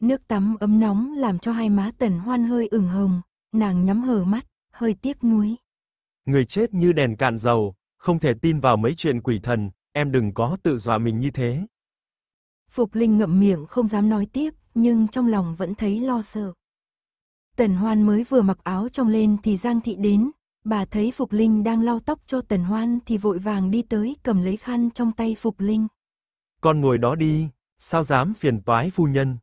Nước tắm ấm nóng làm cho hai má tần hoan hơi ửng hồng, nàng nhắm hờ mắt, hơi tiếc nuối. Người chết như đèn cạn dầu, không thể tin vào mấy chuyện quỷ thần, em đừng có tự dọa mình như thế. Phục Linh ngậm miệng không dám nói tiếp, nhưng trong lòng vẫn thấy lo sợ. Tần Hoan mới vừa mặc áo trong lên thì Giang Thị đến, Bà thấy Phục Linh đang lau tóc cho Tần Hoan thì vội vàng đi tới cầm lấy khăn trong tay Phục Linh. Con ngồi đó đi, sao dám phiền toái phu nhân.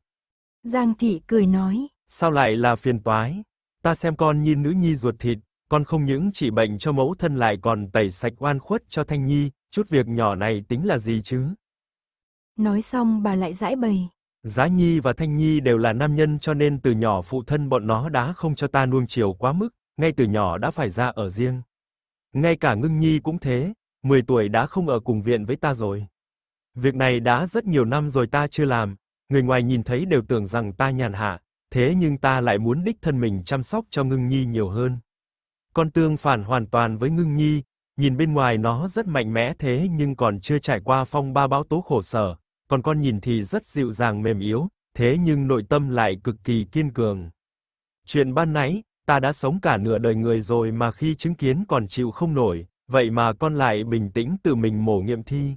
Giang thị cười nói. Sao lại là phiền toái? Ta xem con như nữ nhi ruột thịt, con không những trị bệnh cho mẫu thân lại còn tẩy sạch oan khuất cho Thanh Nhi, chút việc nhỏ này tính là gì chứ? Nói xong bà lại giải bày. Giá Nhi và Thanh Nhi đều là nam nhân cho nên từ nhỏ phụ thân bọn nó đã không cho ta nuông chiều quá mức, ngay từ nhỏ đã phải ra ở riêng. Ngay cả Ngưng Nhi cũng thế, 10 tuổi đã không ở cùng viện với ta rồi. Việc này đã rất nhiều năm rồi ta chưa làm, người ngoài nhìn thấy đều tưởng rằng ta nhàn hạ, thế nhưng ta lại muốn đích thân mình chăm sóc cho Ngưng Nhi nhiều hơn. Con tương phản hoàn toàn với Ngưng Nhi, nhìn bên ngoài nó rất mạnh mẽ thế nhưng còn chưa trải qua phong ba bão tố khổ sở, còn con nhìn thì rất dịu dàng mềm yếu, thế nhưng nội tâm lại cực kỳ kiên cường. Chuyện ban nãy, ta đã sống cả nửa đời người rồi mà khi chứng kiến còn chịu không nổi, vậy mà con lại bình tĩnh tự mình mổ nghiệm thi.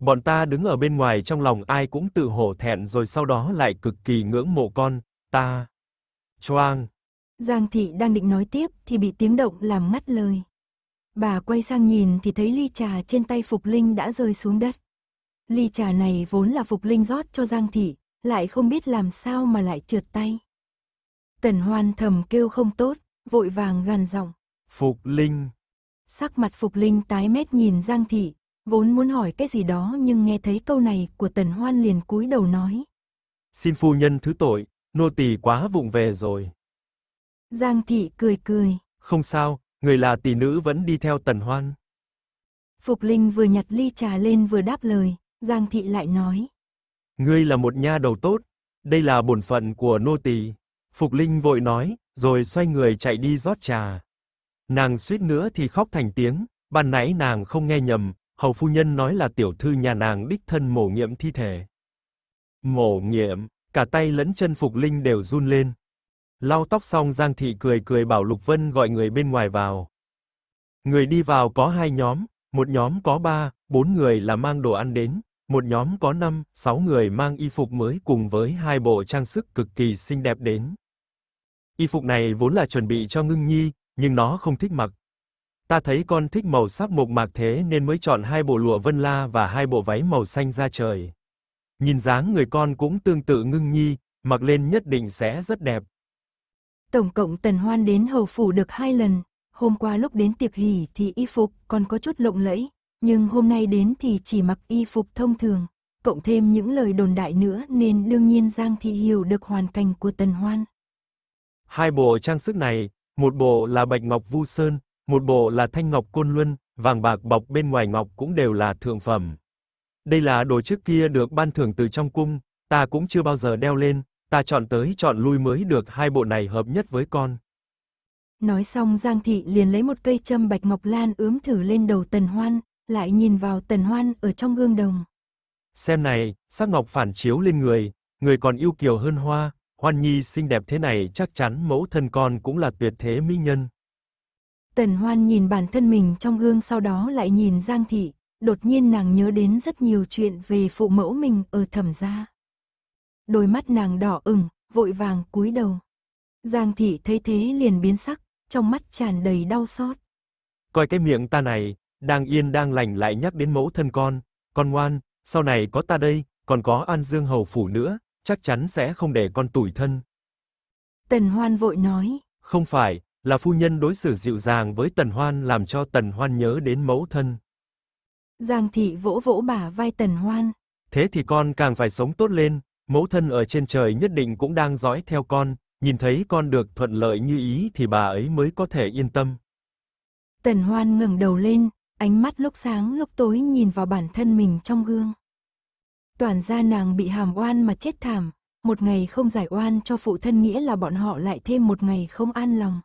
Bọn ta đứng ở bên ngoài trong lòng ai cũng tự hổ thẹn rồi sau đó lại cực kỳ ngưỡng mộ con, ta. Choang. Giang thị đang định nói tiếp thì bị tiếng động làm ngắt lời. Bà quay sang nhìn thì thấy ly trà trên tay Phục Linh đã rơi xuống đất. Ly trà này vốn là Phục Linh rót cho Giang thị, lại không biết làm sao mà lại trượt tay. Tần hoan thầm kêu không tốt, vội vàng gằn giọng. Phục Linh. Sắc mặt Phục Linh tái mét nhìn Giang Thị, vốn muốn hỏi cái gì đó nhưng nghe thấy câu này của Tần Hoan liền cúi đầu nói. Xin phu nhân thứ tội, nô tỳ quá vụng về rồi. Giang Thị cười cười. Không sao, người là tỷ nữ vẫn đi theo Tần Hoan. Phục Linh vừa nhặt ly trà lên vừa đáp lời, Giang Thị lại nói. Ngươi là một nha đầu tốt, đây là bổn phận của nô tỳ. Phục Linh vội nói, rồi xoay người chạy đi rót trà. Nàng suýt nữa thì khóc thành tiếng, ban nãy nàng không nghe nhầm, hầu phu nhân nói là tiểu thư nhà nàng đích thân mổ nghiệm thi thể. Mổ nghiệm, cả tay lẫn chân Phục Linh đều run lên. Lau tóc xong Giang thị cười cười bảo Lục Vân gọi người bên ngoài vào. Người đi vào có hai nhóm, một nhóm có ba, bốn người là mang đồ ăn đến, một nhóm có năm, sáu người mang y phục mới cùng với hai bộ trang sức cực kỳ xinh đẹp đến. Y phục này vốn là chuẩn bị cho Ngưng Nhi, nhưng nó không thích mặc. Ta thấy con thích màu sắc mộc mạc thế nên mới chọn hai bộ lụa vân la và hai bộ váy màu xanh da trời. Nhìn dáng người con cũng tương tự Ngưng Nhi, mặc lên nhất định sẽ rất đẹp. Tổng cộng Tần Hoan đến hầu phủ được hai lần, hôm qua lúc đến tiệc hỉ thì y phục còn có chút lộng lẫy, nhưng hôm nay đến thì chỉ mặc y phục thông thường, cộng thêm những lời đồn đại nữa nên đương nhiên Giang Thị hiểu được hoàn cảnh của Tần Hoan. Hai bộ trang sức này, một bộ là bạch ngọc vu sơn, một bộ là thanh ngọc côn luân, vàng bạc bọc bên ngoài ngọc cũng đều là thượng phẩm. Đây là đồ trước kia được ban thưởng từ trong cung, ta cũng chưa bao giờ đeo lên, ta chọn tới chọn lui mới được hai bộ này hợp nhất với con. Nói xong Giang Thị liền lấy một cây châm bạch ngọc lan ướm thử lên đầu Tần Hoan, lại nhìn vào Tần Hoan ở trong gương đồng. Xem này, sắc ngọc phản chiếu lên người, người còn yêu kiều hơn hoa, Hoan Nhi xinh đẹp thế này chắc chắn mẫu thân con cũng là tuyệt thế mỹ nhân. Tần Hoan nhìn bản thân mình trong gương sau đó lại nhìn Giang Thị, đột nhiên nàng nhớ đến rất nhiều chuyện về phụ mẫu mình ở thẩm gia. Đôi mắt nàng đỏ ửng, vội vàng cúi đầu. Giang Thị thấy thế liền biến sắc, trong mắt tràn đầy đau xót. Coi cái miệng ta này, đang yên đang lành lại nhắc đến mẫu thân con, con ngoan, sau này có ta đây, còn có An Dương Hầu Phủ nữa, chắc chắn sẽ không để con tủi thân. Tần Hoan vội nói. Không phải, là phu nhân đối xử dịu dàng với Tần Hoan làm cho Tần Hoan nhớ đến mẫu thân. Giang thị vỗ vỗ bả vai Tần Hoan. Thế thì con càng phải sống tốt lên, mẫu thân ở trên trời nhất định cũng đang dõi theo con, nhìn thấy con được thuận lợi như ý thì bà ấy mới có thể yên tâm. Tần Hoan ngẩng đầu lên, ánh mắt lúc sáng lúc tối nhìn vào bản thân mình trong gương. Toàn gia nàng bị hàm oan mà chết thảm, một ngày không giải oan cho phụ thân nghĩa là bọn họ lại thêm một ngày không an lòng.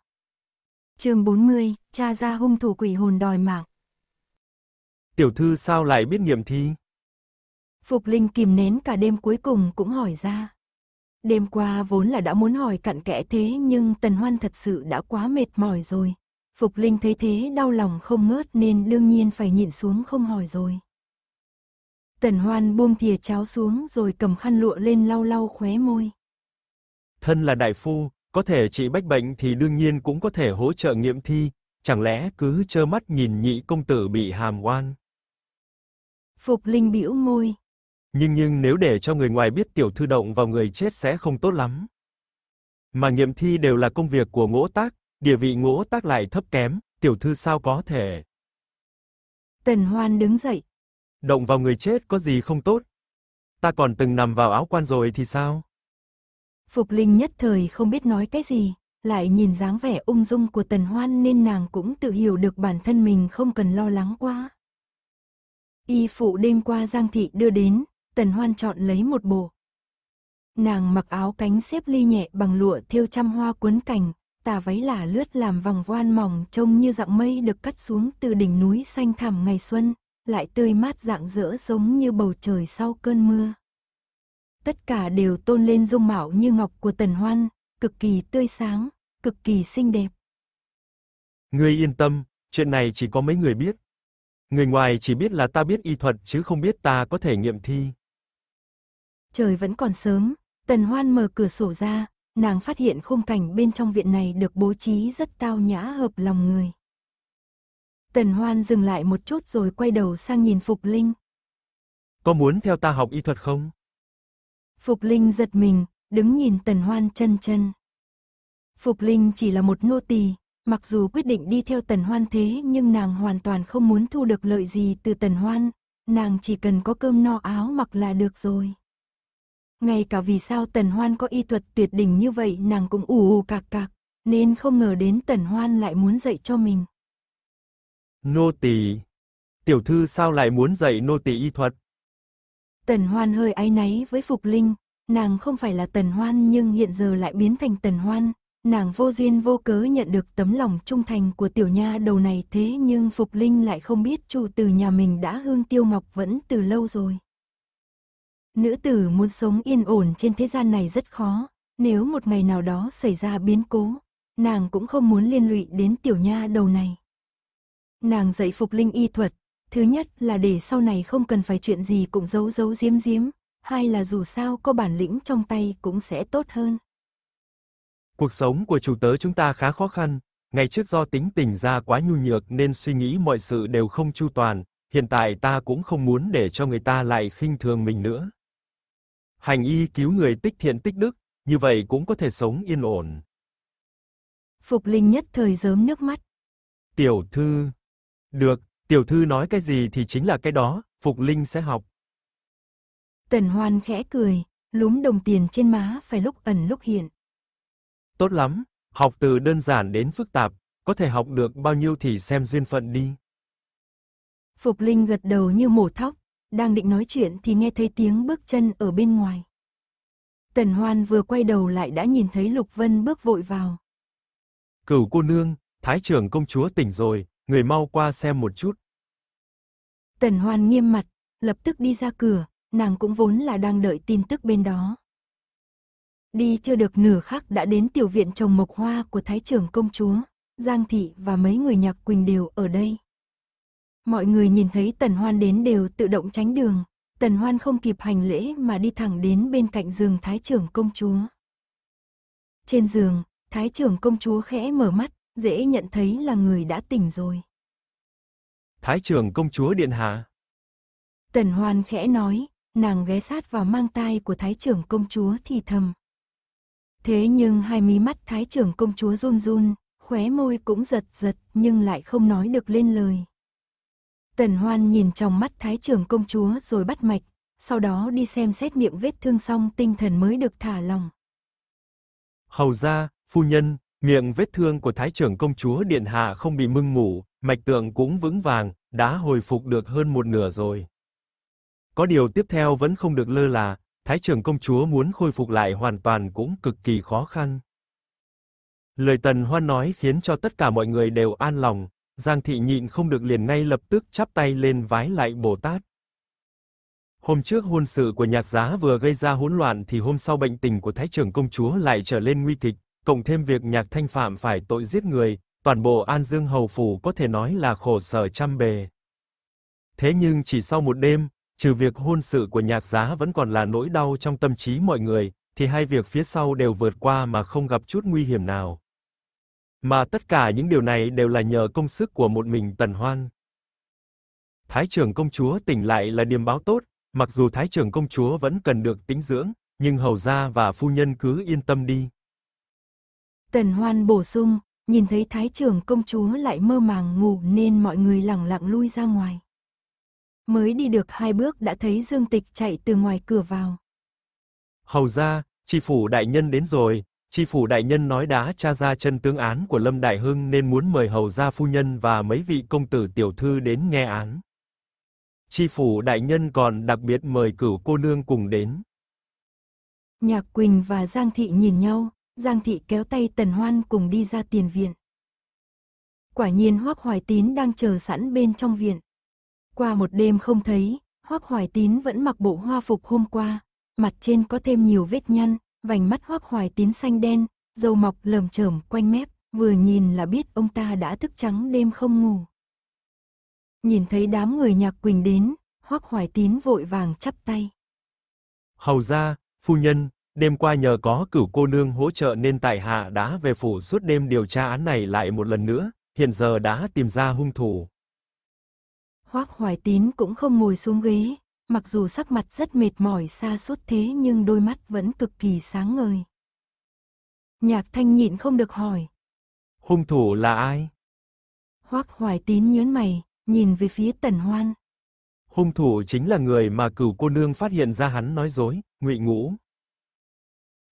chương 40, cha ra hung thủ quỷ hồn đòi mạng. Tiểu thư sao lại biết nghiệm thi? Phục Linh kìm nén cả đêm cuối cùng cũng hỏi ra. Đêm qua vốn là đã muốn hỏi cặn kẽ thế nhưng Tần Hoan thật sự đã quá mệt mỏi rồi. Phục Linh thấy thế đau lòng không ngớt nên đương nhiên phải nhịn xuống không hỏi rồi. Tần Hoan buông thìa cháo xuống rồi cầm khăn lụa lên lau lau khóe môi. Thân là đại phu, có thể trị bách bệnh thì đương nhiên cũng có thể hỗ trợ nghiệm thi, chẳng lẽ cứ trơ mắt nhìn nhị công tử bị hàm oan. Phục Linh bĩu môi. Nhưng nhưng nếu để cho người ngoài biết tiểu thư động vào người chết sẽ không tốt lắm. Mà nghiệm thi đều là công việc của ngỗ tác, địa vị ngỗ tác lại thấp kém, tiểu thư sao có thể. Tần Hoan đứng dậy, Động vào người chết có gì không tốt? Ta còn từng nằm vào áo quan rồi thì sao? Phục Linh nhất thời không biết nói cái gì, lại nhìn dáng vẻ ung dung của Tần Hoan nên nàng cũng tự hiểu được bản thân mình không cần lo lắng quá. Y phụ đêm qua Giang Thị đưa đến, Tần Hoan chọn lấy một bộ. Nàng mặc áo cánh xếp ly nhẹ bằng lụa thiêu trăm hoa cuốn cành, tà váy lả lướt làm vòng voan mỏng trông như dạng mây được cắt xuống từ đỉnh núi xanh thẳm ngày xuân, lại tươi mát rạng rỡ giống như bầu trời sau cơn mưa. Tất cả đều tôn lên dung mạo như ngọc của Tần Hoan, cực kỳ tươi sáng, cực kỳ xinh đẹp. Ngươi yên tâm, chuyện này chỉ có mấy người biết. Người ngoài chỉ biết là ta biết y thuật chứ không biết ta có thể nghiệm thi. Trời vẫn còn sớm, Tần Hoan mở cửa sổ ra, nàng phát hiện khung cảnh bên trong viện này được bố trí rất tao nhã hợp lòng người. Tần Hoan dừng lại một chút rồi quay đầu sang nhìn Phục Linh. Có muốn theo ta học y thuật không? Phục Linh giật mình, đứng nhìn Tần Hoan chân chân. Phục Linh chỉ là một nô tỳ, mặc dù quyết định đi theo Tần Hoan thế nhưng nàng hoàn toàn không muốn thu được lợi gì từ Tần Hoan, nàng chỉ cần có cơm no áo mặc là được rồi. Ngay cả vì sao Tần Hoan có y thuật tuyệt đỉnh như vậy nàng cũng ủ ủ cạc cạc, nên không ngờ đến Tần Hoan lại muốn dạy cho mình. Nô tỳ, tiểu thư sao lại muốn dạy nô tỳ y thuật? Tần Hoan hơi áy náy với Phục Linh, nàng không phải là Tần Hoan nhưng hiện giờ lại biến thành Tần Hoan, nàng vô duyên vô cớ nhận được tấm lòng trung thành của tiểu nha đầu này thế nhưng Phục Linh lại không biết chủ từ nhà mình đã hương tiêu ngọc vẫn từ lâu rồi. Nữ tử muốn sống yên ổn trên thế gian này rất khó, nếu một ngày nào đó xảy ra biến cố, nàng cũng không muốn liên lụy đến tiểu nha đầu này. Nàng dạy phục linh y thuật, thứ nhất là để sau này không cần phải chuyện gì cũng giấu giấu giếm giếm, hai là dù sao có bản lĩnh trong tay cũng sẽ tốt hơn. Cuộc sống của chủ tớ chúng ta khá khó khăn, ngày trước do tính tình ra quá nhu nhược nên suy nghĩ mọi sự đều không chu toàn, hiện tại ta cũng không muốn để cho người ta lại khinh thường mình nữa. Hành y cứu người tích thiện tích đức, như vậy cũng có thể sống yên ổn. Phục Linh nhất thời giớm nước mắt. Tiểu thư, được, tiểu thư nói cái gì thì chính là cái đó, Phục Linh sẽ học. Tần Hoan khẽ cười, lúm đồng tiền trên má phải lúc ẩn lúc hiện. Tốt lắm, học từ đơn giản đến phức tạp, có thể học được bao nhiêu thì xem duyên phận đi. Phục Linh gật đầu như mổ thóc, đang định nói chuyện thì nghe thấy tiếng bước chân ở bên ngoài. Tần Hoan vừa quay đầu lại đã nhìn thấy Lục Vân bước vội vào. Cửu cô nương, Thái trưởng công chúa tỉnh rồi, người mau qua xem một chút. Tần Hoan nghiêm mặt, lập tức đi ra cửa, nàng cũng vốn là đang đợi tin tức bên đó. Đi chưa được nửa khắc đã đến tiểu viện trồng mộc hoa của Thái trưởng công chúa, Giang Thị và mấy người nhạc Quỳnh đều ở đây. Mọi người nhìn thấy Tần Hoan đến đều tự động tránh đường, Tần Hoan không kịp hành lễ mà đi thẳng đến bên cạnh giường Thái trưởng công chúa. Trên giường, Thái trưởng công chúa khẽ mở mắt, dễ nhận thấy là người đã tỉnh rồi. Thái trưởng công chúa Điện Hạ. Tần Hoan khẽ nói, nàng ghé sát vào mang tai của Thái trưởng công chúa thì thầm. Thế nhưng hai mí mắt Thái trưởng công chúa run run, khóe môi cũng giật giật nhưng lại không nói được lên lời. Tần Hoan nhìn trong mắt Thái trưởng công chúa rồi bắt mạch, sau đó đi xem xét miệng vết thương xong tinh thần mới được thả lòng. Hầu ra, phu nhân, Miệng vết thương của Thái trưởng công chúa Điện Hạ không bị mưng mủ, mạch tượng cũng vững vàng, đã hồi phục được hơn một nửa rồi. Có điều tiếp theo vẫn không được lơ là, Thái trưởng công chúa muốn khôi phục lại hoàn toàn cũng cực kỳ khó khăn. Lời Tần Hoan nói khiến cho tất cả mọi người đều an lòng, Giang Thị nhịn không được liền ngay lập tức chắp tay lên vái lại Bồ Tát. Hôm trước hôn sự của nhạc giá vừa gây ra hỗn loạn thì hôm sau bệnh tình của Thái trưởng công chúa lại trở lên nguy kịch, cộng thêm việc Nhạc Thanh Phạm phải tội giết người, toàn bộ An Dương hầu phủ có thể nói là khổ sở trăm bề. Thế nhưng chỉ sau một đêm, trừ việc hôn sự của Nhạc Giá vẫn còn là nỗi đau trong tâm trí mọi người, thì hai việc phía sau đều vượt qua mà không gặp chút nguy hiểm nào. Mà tất cả những điều này đều là nhờ công sức của một mình Tần Hoan. Thái trưởng công chúa tỉnh lại là điềm báo tốt, mặc dù thái trưởng công chúa vẫn cần được tĩnh dưỡng, nhưng hầu gia và phu nhân cứ yên tâm đi. Tần Hoan bổ sung, nhìn thấy thái trưởng công chúa lại mơ màng ngủ nên mọi người lẳng lặng lui ra ngoài. Mới đi được hai bước đã thấy Dương Tịch chạy từ ngoài cửa vào. Hầu ra, tri phủ đại nhân đến rồi, tri phủ đại nhân nói đã tra ra chân tướng án của Lâm Đại Hưng nên muốn mời hầu gia phu nhân và mấy vị công tử tiểu thư đến nghe án. Tri phủ đại nhân còn đặc biệt mời cửu cô nương cùng đến. Nhạc Quỳnh và Giang Thị nhìn nhau, Giang Thị kéo tay Tần Hoan cùng đi ra tiền viện. Quả nhiên Hoác Hoài Tín đang chờ sẵn bên trong viện. Qua một đêm không thấy, Hoác Hoài Tín vẫn mặc bộ hoa phục hôm qua, mặt trên có thêm nhiều vết nhăn, vành mắt Hoác Hoài Tín xanh đen, dầu mọc lờm chởm quanh mép, vừa nhìn là biết ông ta đã thức trắng đêm không ngủ. Nhìn thấy đám người nhạc Quỳnh đến, Hoác Hoài Tín vội vàng chắp tay. Hầu ra, phu nhân, Đêm qua nhờ có cửu cô nương hỗ trợ nên tại hạ đã về phủ suốt đêm điều tra án này lại một lần nữa, hiện giờ đã tìm ra hung thủ. Hoác Hoài Tín cũng không ngồi xuống ghế, mặc dù sắc mặt rất mệt mỏi xa suốt thế nhưng đôi mắt vẫn cực kỳ sáng ngời. Nhạc thanh nhịn không được hỏi. Hung thủ là ai? Hoác Hoài Tín nhớn mày, nhìn về phía Tần Hoan. Hung thủ chính là người mà cửu cô nương phát hiện ra hắn nói dối, ngụy ngũ.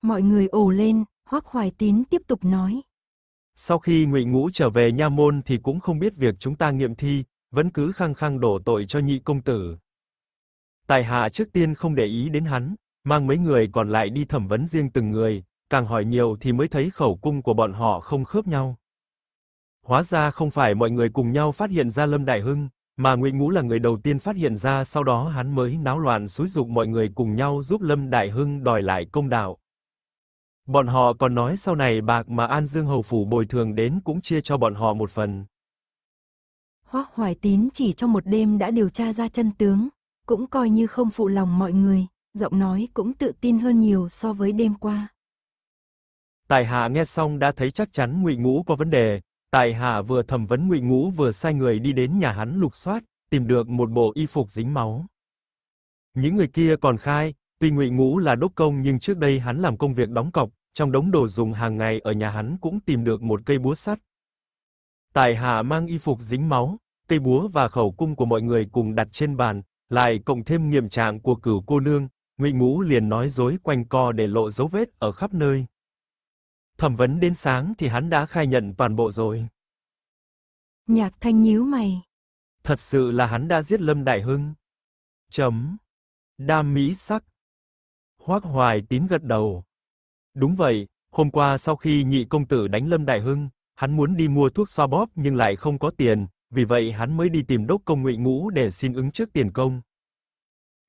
Mọi người ồ lên, Hoắc Hoài Tín tiếp tục nói. Sau khi Ngụy Ngũ trở về nha môn thì cũng không biết việc chúng ta nghiệm thi, vẫn cứ khăng khăng đổ tội cho nhị công tử. Tài hạ trước tiên không để ý đến hắn, mang mấy người còn lại đi thẩm vấn riêng từng người, càng hỏi nhiều thì mới thấy khẩu cung của bọn họ không khớp nhau. Hóa ra không phải mọi người cùng nhau phát hiện ra Lâm Đại Hưng, mà Ngụy Ngũ là người đầu tiên phát hiện ra, sau đó hắn mới náo loạn xúi dục mọi người cùng nhau giúp Lâm Đại Hưng đòi lại công đạo. Bọn họ còn nói sau này bạc mà An Dương Hầu Phủ bồi thường đến cũng chia cho bọn họ một phần. Hoác Hoài Tín chỉ trong một đêm đã điều tra ra chân tướng, cũng coi như không phụ lòng mọi người, giọng nói cũng tự tin hơn nhiều so với đêm qua. Tài hạ nghe xong đã thấy chắc chắn Ngụy Ngũ có vấn đề, Tài hạ vừa thẩm vấn Ngụy Ngũ vừa sai người đi đến nhà hắn lục soát, tìm được một bộ y phục dính máu. Những người kia còn khai, Tuy Ngụy Ngũ là đốc công nhưng trước đây hắn làm công việc đóng cọc, trong đống đồ dùng hàng ngày ở nhà hắn cũng tìm được một cây búa sắt. Tài hạ mang y phục dính máu, cây búa và khẩu cung của mọi người cùng đặt trên bàn, lại cộng thêm nghiệm trạng của cửu cô nương, Ngụy Ngũ liền nói dối quanh co để lộ dấu vết ở khắp nơi. Thẩm vấn đến sáng thì hắn đã khai nhận toàn bộ rồi. Nhạc Thanh nhíu mày. Thật sự là hắn đã giết Lâm Đại Hưng. Chấm. Đam mỹ sắc. Hoác Hoài Tín gật đầu. Đúng vậy, hôm qua sau khi nhị công tử đánh Lâm Đại Hưng, hắn muốn đi mua thuốc xoa bóp nhưng lại không có tiền, vì vậy hắn mới đi tìm đốc công Ngụy Ngũ để xin ứng trước tiền công.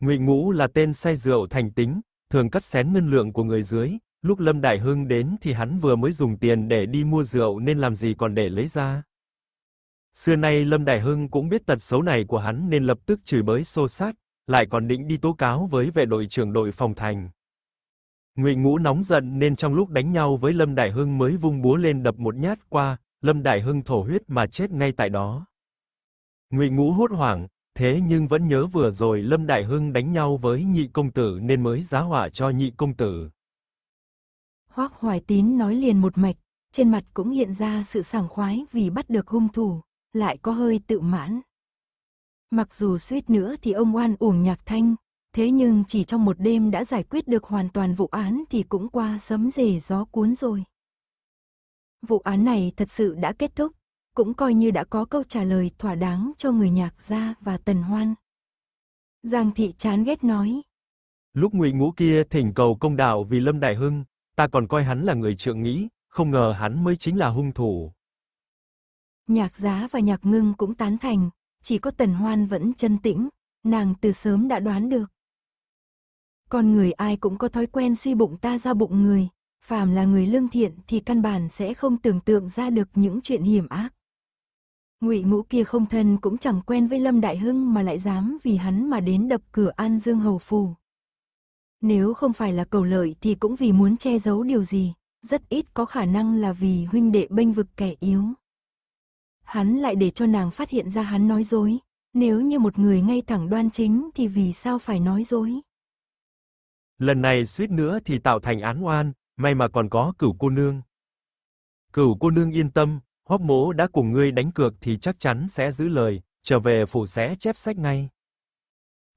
Ngụy Ngũ là tên say rượu thành tính, thường cắt xén ngân lượng của người dưới, lúc Lâm Đại Hưng đến thì hắn vừa mới dùng tiền để đi mua rượu nên làm gì còn để lấy ra. Xưa nay Lâm Đại Hưng cũng biết tật xấu này của hắn nên lập tức chửi bới xô sát, lại còn định đi tố cáo với vệ đội trưởng đội phòng thành. Ngụy Ngũ nóng giận nên trong lúc đánh nhau với Lâm Đại Hưng mới vung búa lên đập một nhát qua, Lâm Đại Hưng thổ huyết mà chết ngay tại đó. Ngụy Ngũ hốt hoảng, thế nhưng vẫn nhớ vừa rồi Lâm Đại Hưng đánh nhau với nhị công tử nên mới giá họa cho nhị công tử. Hoắc Hoài Tín nói liền một mạch, trên mặt cũng hiện ra sự sảng khoái vì bắt được hung thủ, lại có hơi tự mãn. Mặc dù suýt nữa thì ông oan uổng nhạc thanh, thế nhưng chỉ trong một đêm đã giải quyết được hoàn toàn vụ án thì cũng qua sấm rề gió cuốn rồi. Vụ án này thật sự đã kết thúc, cũng coi như đã có câu trả lời thỏa đáng cho người nhạc gia và tần hoan. Giang thị chán ghét nói. Lúc ngụy ngũ kia thỉnh cầu công đạo vì Lâm Đại Hưng, ta còn coi hắn là người trượng nghĩ, không ngờ hắn mới chính là hung thủ. Nhạc giá và nhạc ngưng cũng tán thành, chỉ có tần hoan vẫn chân tĩnh, nàng từ sớm đã đoán được. Con người ai cũng có thói quen suy bụng ta ra bụng người, phàm là người lương thiện thì căn bản sẽ không tưởng tượng ra được những chuyện hiểm ác. Ngụy Ngũ kia không thân cũng chẳng quen với Lâm Đại Hưng mà lại dám vì hắn mà đến đập cửa An Dương Hầu phù Nếu không phải là cầu lợi thì cũng vì muốn che giấu điều gì, rất ít có khả năng là vì huynh đệ bênh vực kẻ yếu hắn lại để cho nàng phát hiện ra hắn nói dối. Nếu như một người ngay thẳng đoan chính thì vì sao phải nói dối? Lần này suýt nữa thì tạo thành án oan, may mà còn có cửu cô nương. Cửu cô nương yên tâm, hoắc mỗ đã cùng ngươi đánh cược thì chắc chắn sẽ giữ lời, trở về phủ sẽ chép sách ngay.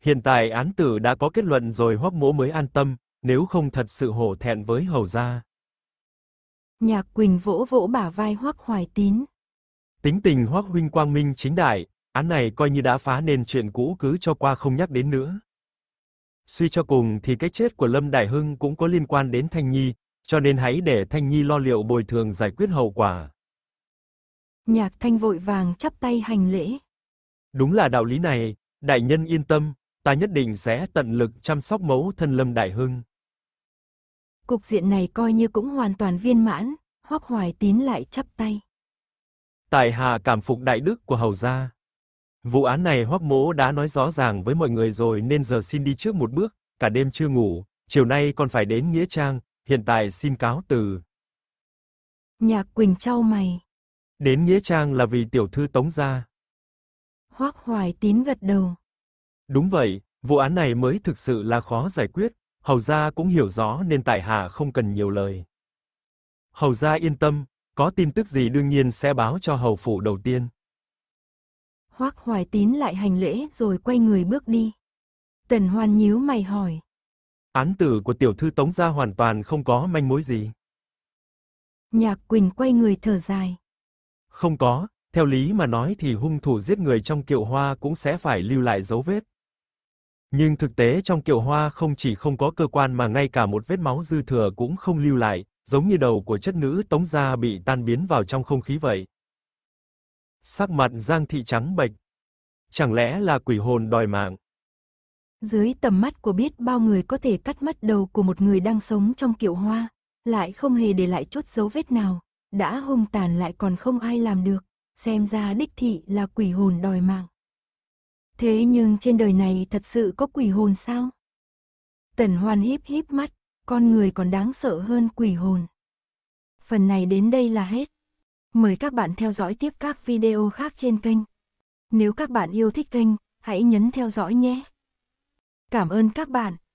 Hiện tại án tử đã có kết luận rồi hoắc mỗ mới an tâm, nếu không thật sự hổ thẹn với hầu gia. Nhạc Quỳnh vỗ vỗ bả vai hoắc hoài tín, Tính tình hoác huynh quang minh chính đại, án này coi như đã phá nên chuyện cũ cứ cho qua không nhắc đến nữa. Suy cho cùng thì cái chết của Lâm Đại Hưng cũng có liên quan đến Thanh Nhi, cho nên hãy để Thanh Nhi lo liệu bồi thường giải quyết hậu quả. Nhạc Thanh vội vàng chắp tay hành lễ. Đúng là đạo lý này, đại nhân yên tâm, ta nhất định sẽ tận lực chăm sóc mẫu thân Lâm Đại Hưng. Cục diện này coi như cũng hoàn toàn viên mãn, Hoắc Hoài Tín lại chắp tay. Tại hạ cảm phục đại đức của hầu gia. Vụ án này Hoắc Mỗ đã nói rõ ràng với mọi người rồi nên giờ xin đi trước một bước, cả đêm chưa ngủ, chiều nay còn phải đến nghĩa trang, hiện tại xin cáo từ. Nhạc Quỳnh trao mày. Đến nghĩa trang là vì tiểu thư Tống gia. Hoắc Hoài Tín gật đầu. Đúng vậy, vụ án này mới thực sự là khó giải quyết, hầu gia cũng hiểu rõ nên tại hạ không cần nhiều lời. Hầu gia yên tâm, có tin tức gì đương nhiên sẽ báo cho hầu phủ đầu tiên. Hoắc Hoài Tín lại hành lễ rồi quay người bước đi. Tần Hoan nhíu mày hỏi. Án tử của tiểu thư Tống gia hoàn toàn không có manh mối gì. Nhạc Quỳnh quay người thở dài. Không có, theo lý mà nói thì hung thủ giết người trong kiệu hoa cũng sẽ phải lưu lại dấu vết. Nhưng thực tế trong kiệu hoa không chỉ không có cơ quan mà ngay cả một vết máu dư thừa cũng không lưu lại, giống như đầu của chất nữ Tống gia bị tan biến vào trong không khí vậy. Sắc mặt Giang thị trắng bệch. Chẳng lẽ là quỷ hồn đòi mạng? Dưới tầm mắt của biết bao người có thể cắt mất đầu của một người đang sống trong kiệu hoa, lại không hề để lại chút dấu vết nào, đã hung tàn lại còn không ai làm được, xem ra đích thị là quỷ hồn đòi mạng. Thế nhưng trên đời này thật sự có quỷ hồn sao? Tần Hoan híp híp mắt, con người còn đáng sợ hơn quỷ hồn. Phần này đến đây là hết. Mời các bạn theo dõi tiếp các video khác trên kênh. Nếu các bạn yêu thích kênh, hãy nhấn theo dõi nhé. Cảm ơn các bạn.